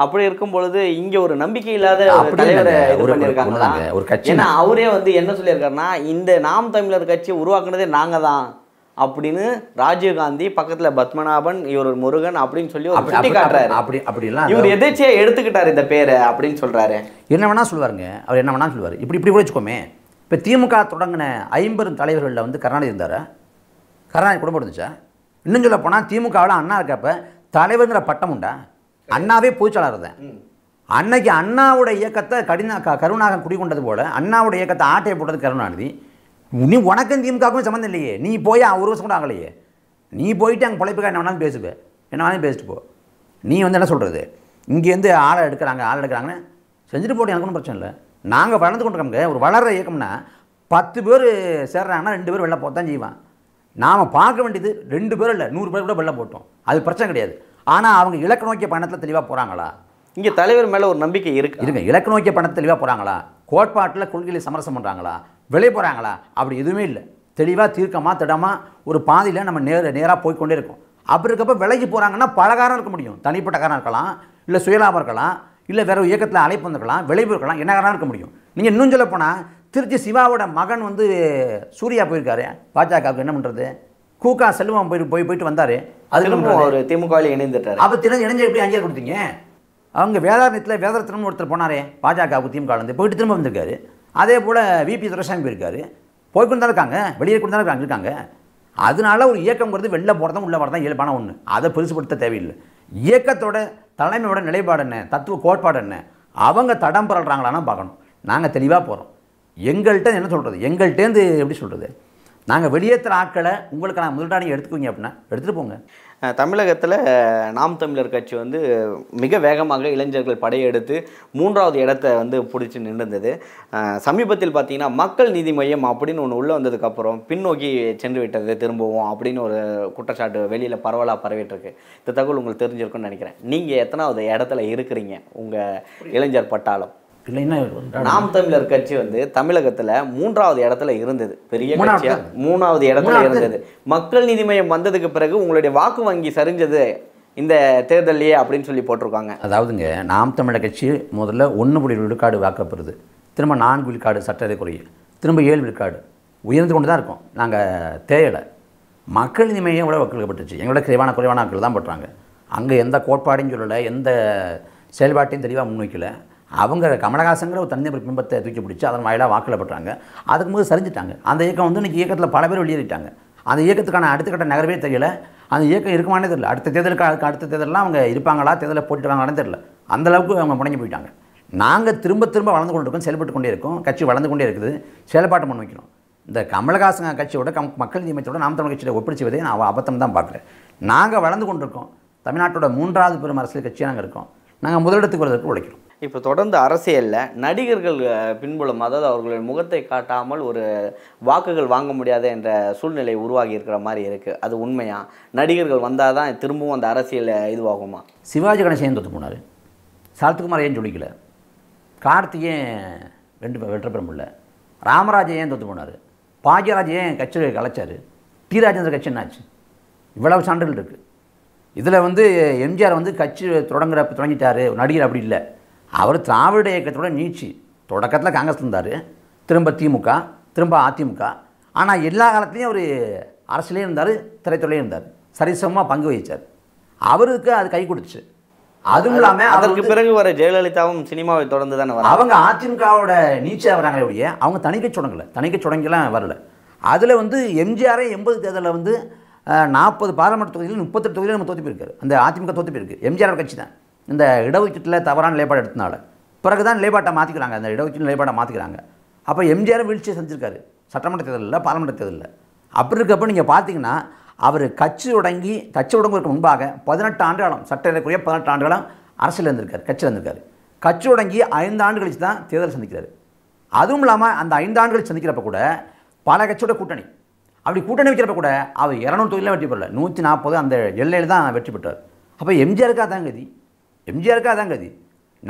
அப்படி இருக்கும் பொழுது இங்கே ஒரு நம்பிக்கை இல்லாத தலைவரை ஒரு ஏன்னா அவரே வந்து என்ன சொல்லியிருக்காருன்னா இந்த நாம் தமிழர் கட்சி உருவாக்குனதே நாங்கள் தான் அப்படின்னு ராஜீவ்காந்தி பக்கத்துல பத்மநாபன் இவர் முருகன் அப்படின்னு சொல்லி அப்படி காட்டுறாரு அப்படி அப்படிலாம் இவர் எதிர்ச்சியா எடுத்துக்கிட்டாரு இந்த பேரை அப்படின்னு சொல்றாரு என்ன வேணா சொல்லுவாருங்க அவர் என்ன வேணா சொல்லுவார் இப்படி இப்படி கூட வச்சுக்கோமே இப்போ திமுக தொடங்கின ஐம்பெரும் தலைவர்களில் வந்து கருணாநிதி இருந்தார் கருணாநிதி குடும்பம் இருந்துச்சா இன்னும் சொல்ல போனால் திமுகவில் அண்ணா இருக்கப்ப தலைவருங்கிற பட்டம் உண்டா அண்ணாவே பொதுச்செயலாளர் அன்னைக்கு அண்ணாவோட இயக்கத்தை கடின கருணாக குடிக்கொண்டது போல அண்ணாவோட இயக்கத்தை ஆட்டையை போட்டது கருணாநிதி நீ உனக்கும் திமுகவுக்கும் சம்மந்தம் இல்லையே நீ போய் ஒரு வருஷம் கூட ஆகலையே நீ போயிட்டு அங்கே பிழைப்புக்காக என்ன வேணாலும் பேசுவேன் என்ன வேணாலும் பேசிட்டு போ நீ வந்து என்ன சொல்கிறது இங்கேருந்து ஆளை எடுக்கிறாங்க ஆள் எடுக்கிறாங்கன்னு செஞ்சுட்டு போட்டு எனக்கு ஒன்றும் பிரச்சனை இல்லை நாங்கள் வளர்ந்து கொண்டு ஒரு வளர இயக்கம்னா பத்து பேர் சேர்றாங்கன்னா ரெண்டு பேர் வெளில போத்தான் செய்வான் நாம் பார்க்க வேண்டியது ரெண்டு பேர் இல்லை நூறு பேர் கூட வெளில போட்டோம் அது பிரச்சனை கிடையாது ஆனால் அவங்க இலக்கு நோக்கிய பணத்தில் தெளிவாக போகிறாங்களா இங்கே தலைவர் மேலே ஒரு நம்பிக்கை இருக்குது இருங்க இலக்கு நோக்கிய பணத்தை தெளிவாக போகிறாங்களா கோட்பாட்டில் கொள்கையில் சமரசம் பண்ணுறாங்களா விளைய போகிறாங்களா அப்படி எதுவுமே இல்லை தெளிவாக தீர்க்கமாக திடமாக ஒரு பாதையில் நம்ம நேர நேராக போய்கொண்டே இருக்கோம் அப்படி இருக்கப்போ விலைக்கு போகிறாங்கன்னா பலகாரம் இருக்க முடியும் தனிப்பட்டக்காரன் இருக்கலாம் இல்லை சுயலாபம் இருக்கலாம் இல்லை வேறு இயக்கத்தில் அழைப்பு வந்துருக்கலாம் விளைவு இருக்கலாம் என்ன காரணம் இருக்க முடியும் நீங்கள் இன்னும் சொல்ல போனால் திருச்சி சிவாவோட மகன் வந்து சூர்யா போயிருக்காரு பாஜகவுக்கு என்ன பண்ணுறது கூக்கா செல்வம் போய் போய் போயிட்டு வந்தார் அதுக்கு ஒரு திமுக இணைந்துட்டார் அப்போ திறந்து இணைஞ்சு எப்படி அங்கேயே கொடுத்தீங்க அவங்க வேதாரணத்தில் வேதாரத்திலும் ஒருத்தர் போனார் பாஜகவுக்கு திமுக போயிட்டு திரும்ப வந்திருக்காரு அதே போல் விபி துரைசாமி போயிருக்காரு போய்க்கொண்டு தான் இருக்காங்க வெளியே கொண்டு தான் இருக்காங்க இருக்காங்க அதனால ஒரு இயக்கங்கிறது வெளில போகிறதும் உள்ளே வரதான் இயல்பான ஒன்று அதை பெருசுப்படுத்த தேவையில்லை இயக்கத்தோட தலைமையோட நிலைப்பாடு என்ன தத்துவ கோட்பாடு என்ன அவங்க தடம் பரல்றாங்களான்னு பார்க்கணும் நாங்கள் தெளிவாக போகிறோம் எங்கள்கிட்ட என்ன சொல்கிறது எங்கள்கிட்டேருந்து எப்படி சொல்கிறது நாங்கள் வெளியேற்றுற ஆட்களை உங்களுக்கு நான் முதலாளி எடுத்துக்கோங்க அப்படின்னா எடுத்துகிட்டு போங்க தமிழகத்தில் நாம் தமிழர் கட்சி வந்து மிக வேகமாக இளைஞர்கள் படையெடுத்து மூன்றாவது இடத்த வந்து பிடிச்சி நின்றுந்தது சமீபத்தில் பார்த்திங்கன்னா மக்கள் நீதி மையம் அப்படின்னு ஒன்று உள்ளே வந்ததுக்கப்புறம் பின்னோக்கி சென்று விட்டது திரும்பவும் அப்படின்னு ஒரு குற்றச்சாட்டு வெளியில் பரவலாக பரவிட்டுருக்கு இந்த தகவல் உங்களுக்கு தெரிஞ்சிருக்குன்னு நினைக்கிறேன் நீங்கள் எத்தனாவது இடத்துல இருக்கிறீங்க உங்கள் இளைஞர் பட்டாலும் இல்லைன்னா நாம் தமிழர் கட்சி வந்து தமிழகத்தில் மூன்றாவது இடத்துல இருந்தது பெரிய மூணாவது இடத்துல இருந்தது மக்கள் நீதி மையம் வந்ததுக்கு பிறகு உங்களுடைய வாக்கு வங்கி சரிஞ்சது இந்த தேர்தலையே அப்படின்னு சொல்லி போட்டிருக்காங்க அதாவதுங்க நாம் தமிழர் கட்சி முதல்ல ஒன்று புள்ளி விழுக்காடு வாக்கப்படுது திரும்ப நான்கு விழுக்காடு சட்டத்தை குறைய திரும்ப ஏழு விழுக்காடு உயர்ந்து கொண்டு தான் இருக்கோம் நாங்கள் தேயலை மக்கள் நீதி மையம் விட வக்கீல்கப்பட்டுச்சு எங்களோட குறைவான குறைவான ஆட்கள் தான் பண்ணுறாங்க அங்கே எந்த கோட்பாடையும் சொல்லலை எந்த செயல்பாட்டையும் தெளிவாக முன்வைக்கலை அவங்க கமலஹாசங்கிற ஒரு தனிநபர் பிம்பத்தை தூக்கி பிடிச்சி அதன் வாயிலாக வாக்கில் பெற்றாங்க அதுக்கு முதல் சரிஞ்சிட்டாங்க அந்த இயக்கம் வந்து இன்றைக்கி இயக்கத்தில் பல பேர் வெளியேறிட்டாங்க அந்த இயக்கத்துக்கான அடுத்த கட்ட நகரவே தெரியல அந்த இயக்கம் இருக்குமானே தெரியல அடுத்த தேர்தலுக்கு அடுத்த தேர்தலெலாம் அவங்க இருப்பாங்களா தேர்தலில் போட்டுருவாங்களான்னு தெரியல அந்தளவுக்கு அவங்க முடங்கி போயிட்டாங்க நாங்கள் திரும்ப திரும்ப வளர்ந்து கொண்டு இருக்கோம் செயல்பட்டு கொண்டே இருக்கோம் கட்சி வளர்ந்து கொண்டே இருக்குது செயல்பாட்டு முன் வைக்கணும் இந்த கமலஹாசன் கட்சியோட கம் மக்கள் நியமனத்தோட நாம் தமிழ் கட்சியோட ஒப்பிடிச்சுவதை நான் அபத்தம் தான் பார்க்குறேன் நாங்கள் வளர்ந்து கொண்டிருக்கோம் தமிழ்நாட்டோட மூன்றாவது பெரும் அரசியல் கட்சியாக நாங்கள் இருக்கோம் நாங்கள் முதலிடத்துக்கு வருவதற்கு உழைக்கிறோம் இப்போ தொடர்ந்து அரசியலில் நடிகர்கள் பின்புலம் அதாவது அவர்களின் முகத்தை காட்டாமல் ஒரு வாக்குகள் வாங்க முடியாது என்ற சூழ்நிலை உருவாகி இருக்கிற மாதிரி இருக்குது அது உண்மையாக நடிகர்கள் வந்தால் தான் திரும்பவும் அந்த அரசியல் இதுவாகுமா சிவாஜி கணேசன் தோற்று போனார் சரத்குமார் ஏன் சொல்லிக்கல கார்த்திகேயன் ரெண்டு வெற்றி பெற முடியல ராமராஜ் ஏன் தோற்று போனார் பாக்யராஜ் ஏன் கட்சி கலைச்சார் டி ராஜேந்திர கட்சி என்னாச்சு இவ்வளவு சான்றுகள் இருக்குது இதில் வந்து எம்ஜிஆர் வந்து கட்சி தொடங்குற தொடங்கிட்டார் நடிகர் அப்படி இல்லை அவர் திராவிட இயக்கத்தோட நீச்சி தொடக்கத்தில் காங்கிரஸ் இருந்தார் திரும்ப திமுக திரும்ப அதிமுக ஆனால் எல்லா காலத்துலேயும் அவர் அரசுலேயும் இருந்தார் திரைத்துறையிலையும் இருந்தார் சரிசமமாக பங்கு வகித்தார் அவருக்கு அது கை கொடுத்துச்சு அதுவும் இல்லாமல் அதற்கு பிறகு வர ஜெயலலிதாவும் சினிமாவை தொடர்ந்து தானே அவங்க அதிமுகவோட நீச்சாக வராங்களே ஒழிய அவங்க தணிக்கை சுடங்கலை தணிக்கை சுடங்கெல்லாம் வரல அதில் வந்து எம்ஜிஆரே எண்பது தேர்தலில் வந்து நாற்பது பாராளுமன்ற தொகுதியில் முப்பத்தெட்டு தொகுதியில் நம்ம தோற்று போயிருக்காரு அந்த அதிமுக தோற்று போயிருக்கு எம்ஜிஆர் கட்சி தான் இந்த இடஒதுக்கீட்டில் தவறான நிலைப்பாடு எடுத்தனால பிறகு தான் நிலைப்பாட்டை மாற்றிக்கிறாங்க அந்த இடஒதுக்கீடு நிலைப்பாட்டை மாற்றிக்கிறாங்க அப்போ எம்ஜிஆர் வீழ்ச்சியை செஞ்சுருக்காரு சட்டமன்ற தேர்தலில் பாராளுமன்ற தேர்தலில் அப்படி இருக்கப்போ நீங்கள் பார்த்தீங்கன்னா அவர் கட்சி தொடங்கி கட்சி உடங்குவதற்கு முன்பாக பதினெட்டு ஆண்டு காலம் சட்டத்துக்குரிய பதினெட்டு ஆண்டு காலம் அரசியல் இருந்திருக்காரு கட்சியில் இருந்திருக்காரு கட்சி தொடங்கி ஐந்து ஆண்டு கழித்து தான் தேர்தல் சந்திக்கிறார் அதுவும் இல்லாமல் அந்த ஐந்து ஆண்டுகள் சந்திக்கிறப்ப கூட பல கட்சியோட கூட்டணி அப்படி கூட்டணி வைக்கிறப்ப கூட அவர் இரநூறு தொகுதியில் வெற்றி பெறல நூற்றி நாற்பது அந்த எல்லையில் தான் வெற்றி பெற்றார் அப்போ எம்ஜிஆருக்காக தான் கதி எம்ஜிஆருக்காக அதான் கதி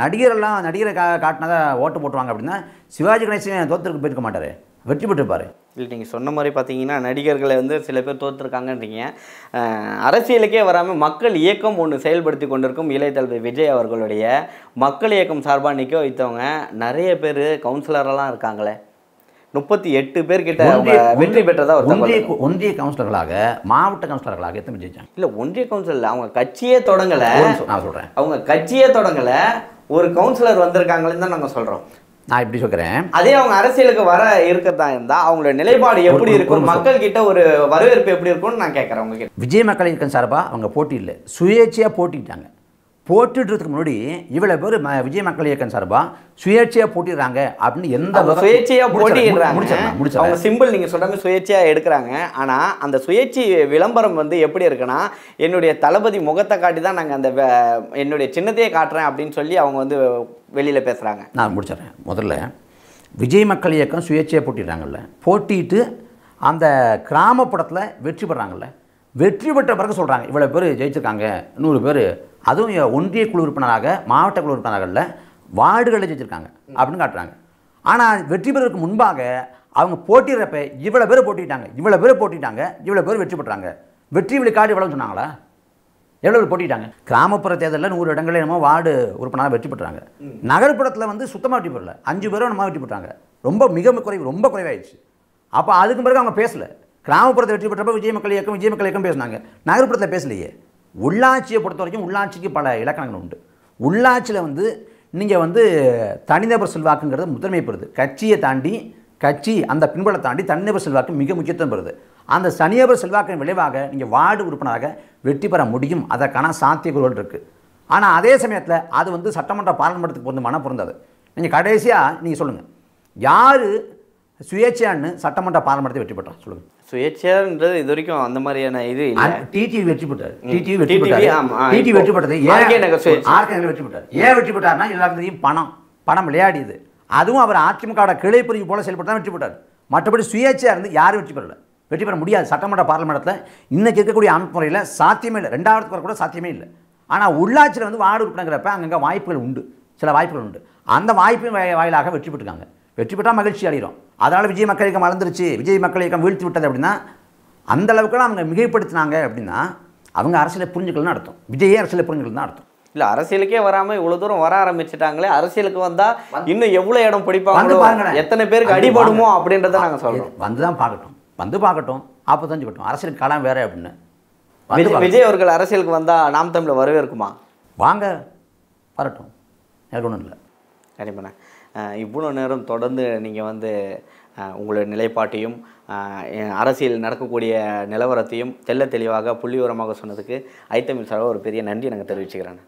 நடிகரெல்லாம் நடிகரை கா காட்டினா தான் ஓட்டு போட்டுருவாங்க அப்படின்னா சிவாஜி கணேசன் தோத்துருக்கு போயிருக்க மாட்டார் வெற்றி பெற்றுப்பார் இல்லை நீங்கள் சொன்ன மாதிரி பார்த்தீங்கன்னா நடிகர்களை வந்து சில பேர் தோற்றுருக்காங்கன்றீங்க அரசியலுக்கே வராமல் மக்கள் இயக்கம் ஒன்று செயல்படுத்தி கொண்டிருக்கும் இளையதளபதி விஜய் அவர்களுடைய மக்கள் இயக்கம் சார்பாக நிற்க வைத்தவங்க நிறைய பேர் கவுன்சிலரெல்லாம் இருக்காங்களே முப்பத்தி எட்டு பேர்கிட்ட வெற்றி பெற்றதா ஒரு ஒன்றிய ஒன்றிய கவுன்சிலர்களாக மாவட்ட கவுன்சிலர்களாக எத்தனை ஜெயிச்சாங்க இல்லை ஒன்றிய கவுன்சிலர் அவங்க கட்சியே தொடங்கலை நான் சொல்றேன் அவங்க கட்சியே தொடங்கலை ஒரு கவுன்சிலர் வந்திருக்காங்களேன்னு தான் நாங்கள் சொல்கிறோம் நான் இப்படி சொல்கிறேன் அதே அவங்க அரசியலுக்கு வர இருக்கிறதா இருந்தால் அவங்களோட நிலைப்பாடு எப்படி இருக்கும் மக்கள் கிட்ட ஒரு வரவேற்பு எப்படி இருக்கும்னு நான் கேட்குறேன் அவங்க கிட்ட விஜய் மக்களின் சார்பாக அவங்க போட்டி இல்லை சுயேட்சையாக போட்டிட்டாங்க போட்டிடுறதுக்கு முன்னாடி இவ்வளோ பேர் விஜய் மக்கள் இயக்கம் சார்பாக சுயேட்சையாக போட்டிடுறாங்க அப்படின்னு எந்த சுயேட்சையாக போட்டிடுறாங்க அவங்க சிம்பிள் நீங்கள் சொல்கிறாங்க சுயேட்சையா எடுக்கிறாங்க ஆனால் அந்த சுயேட்சி விளம்பரம் வந்து எப்படி இருக்குன்னா என்னுடைய தளபதி முகத்தை காட்டி தான் நாங்கள் அந்த என்னுடைய சின்னத்தையே காட்டுறேன் அப்படின்னு சொல்லி அவங்க வந்து வெளியில் பேசுகிறாங்க நான் முடிச்சிடுறேன் முதல்ல விஜய் மக்கள் இயக்கம் சுயேட்சையாக போட்டிடுறாங்கல்ல போட்டிட்டு அந்த கிராமப்புறத்தில் வெற்றி பெறாங்கல்ல வெற்றி பெற்ற பிறகு சொல்கிறாங்க இவ்வளோ பேர் ஜெயிச்சிருக்காங்க நூறு பேர் அதுவும் ஒன்றிய குழு உறுப்பினராக மாவட்ட குழு உறுப்பினர்களில் வார்டுகளில் ஜெயிச்சிருக்காங்க அப்படின்னு காட்டுறாங்க ஆனால் வெற்றி பெறுவதற்கு முன்பாக அவங்க போட்டிடுறப்ப இவ்வளோ பேர் போட்டிட்டாங்க இவ்வளோ பேர் போட்டிட்டாங்க இவ்வளோ பேர் வெற்றி பெற்றாங்க வெற்றி விழுக்காடு இவ்வளோன்னு சொன்னாங்களா எவ்வளோ பேர் போட்டிட்டாங்க கிராமப்புற தேர்தலில் நூறு இடங்களில் என்னமோ வார்டு உறுப்பினராக வெற்றி பெற்றாங்க நகர்ப்புறத்தில் வந்து சுத்தமாக வெற்றி பெறல அஞ்சு பேரும் நம்ம வெற்றி பெற்றாங்க ரொம்ப மிக குறைவு ரொம்ப குறைவாயிடுச்சு அப்போ அதுக்கு பிறகு அவங்க பேசலை கிராமப்புறத்தை வெற்றி பெற்றப்ப விஜய மக்கள் இயக்கம் விஜய மக்கள் இயக்கம் பேசினாங்க நகர்ப்புறத்தில் பேசலையே உள்ளாட்சியை பொறுத்த வரைக்கும் உள்ளாட்சிக்கு பல இலக்கணங்கள் உண்டு உள்ளாட்சியில் வந்து நீங்கள் வந்து தனிநபர் செல்வாக்குங்கிறது முதன்மை பெறுது கட்சியை தாண்டி கட்சி அந்த பின்பலை தாண்டி தனிநபர் செல்வாக்கு மிக முக்கியத்துவம் பெறுது அந்த தனிநபர் செல்வாக்கின் விளைவாக நீங்கள் வார்டு உறுப்பினராக வெற்றி பெற முடியும் அதற்கான சாத்தியக்கூறுகள் இருக்குது ஆனால் அதே சமயத்தில் அது வந்து சட்டமன்ற பாராளுமன்றத்துக்கு மன பொருந்தாது நீங்கள் கடைசியாக நீங்கள் சொல்லுங்கள் யார் சுயேட்சையான்னு சட்டமன்ற பாராளுமன்றத்தை வெற்றி பெற்றோம் சொல்லுங்கள் சுயேட்சையார்ன்றது இது வரைக்கும் அந்த மாதிரியான இது டிடி வெற்றி பெற்றார் டிடி வெற்றி பெற்றார் டிடி வெற்றி பெற்றது ஏன் ஆர்கே வெற்றி பெற்றார் ஏன் வெற்றி பெற்றார்னா எல்லாத்தையும் பணம் பணம் விளையாடியது அதுவும் அவர் அதிமுகவோட கிளை பிரிவு போல செயல்பட்டு வெற்றி பெற்றார் மற்றபடி சுயேட்சையாக இருந்து யாரும் வெற்றி பெறல வெற்றி பெற முடியாது சட்டமன்ற பார்லமெண்டத்தில் இன்றைக்கி இருக்கக்கூடிய அமைப்பு சாத்தியமே இல்லை ரெண்டாவது வர கூட சாத்தியமே இல்லை ஆனால் உள்ளாட்சியில் வந்து வார்டு உறுப்பினங்கிறப்ப அங்கங்கே வாய்ப்புகள் உண்டு சில வாய்ப்புகள் உண்டு அந்த வாய்ப்பின் வாயிலாக வெற்றி பெற்றுருக்காங்க வெற்றி பெற்றால் மகிழ்ச்சி அடைகிறோம் அதனால் விஜய் மக்கள் இயக்கம் வளர்ந்துருச்சு விஜய் மக்கள் இயக்கம் வீழ்த்தி விட்டது அப்படின்னா அந்த அளவுக்குலாம் அவங்க மிகைப்படுத்தினாங்க அப்படின்னா அவங்க அரசியலை புரிஞ்சுக்கலாம் அர்த்தம் விஜயே அரசியலை புரிஞ்சுக்கலன்னு அர்த்தம் இல்லை அரசியலுக்கே வராமல் இவ்வளோ தூரம் வர ஆரம்பிச்சிட்டாங்களே அரசியலுக்கு வந்தால் இன்னும் எவ்வளோ இடம் பிடிப்பாங்க எத்தனை பேருக்கு அடிபடுமோ அப்படின்றத நாங்கள் சொல்கிறோம் வந்து தான் பார்க்கட்டும் வந்து பார்க்கட்டும் அப்போ தெரிஞ்சுக்கட்டும் அரசியலுக்கு காலம் வேறு அப்படின்னு விஜய் அவர்கள் அரசியலுக்கு வந்தால் நாம் வரவே வரவேற்குமா வாங்க வரட்டும் எனக்கு ஒன்றும் இல்லை சரிப்பண்ண இவ்வளோ நேரம் தொடர்ந்து நீங்கள் வந்து உங்களுடைய நிலைப்பாட்டையும் அரசியல் நடக்கக்கூடிய நிலவரத்தையும் தெல்ல தெளிவாக புள்ளிவரமாக சொன்னதுக்கு ஐத்தமிழ் சார் ஒரு பெரிய நன்றி நாங்கள் தெரிவிச்சுக்கிறேன்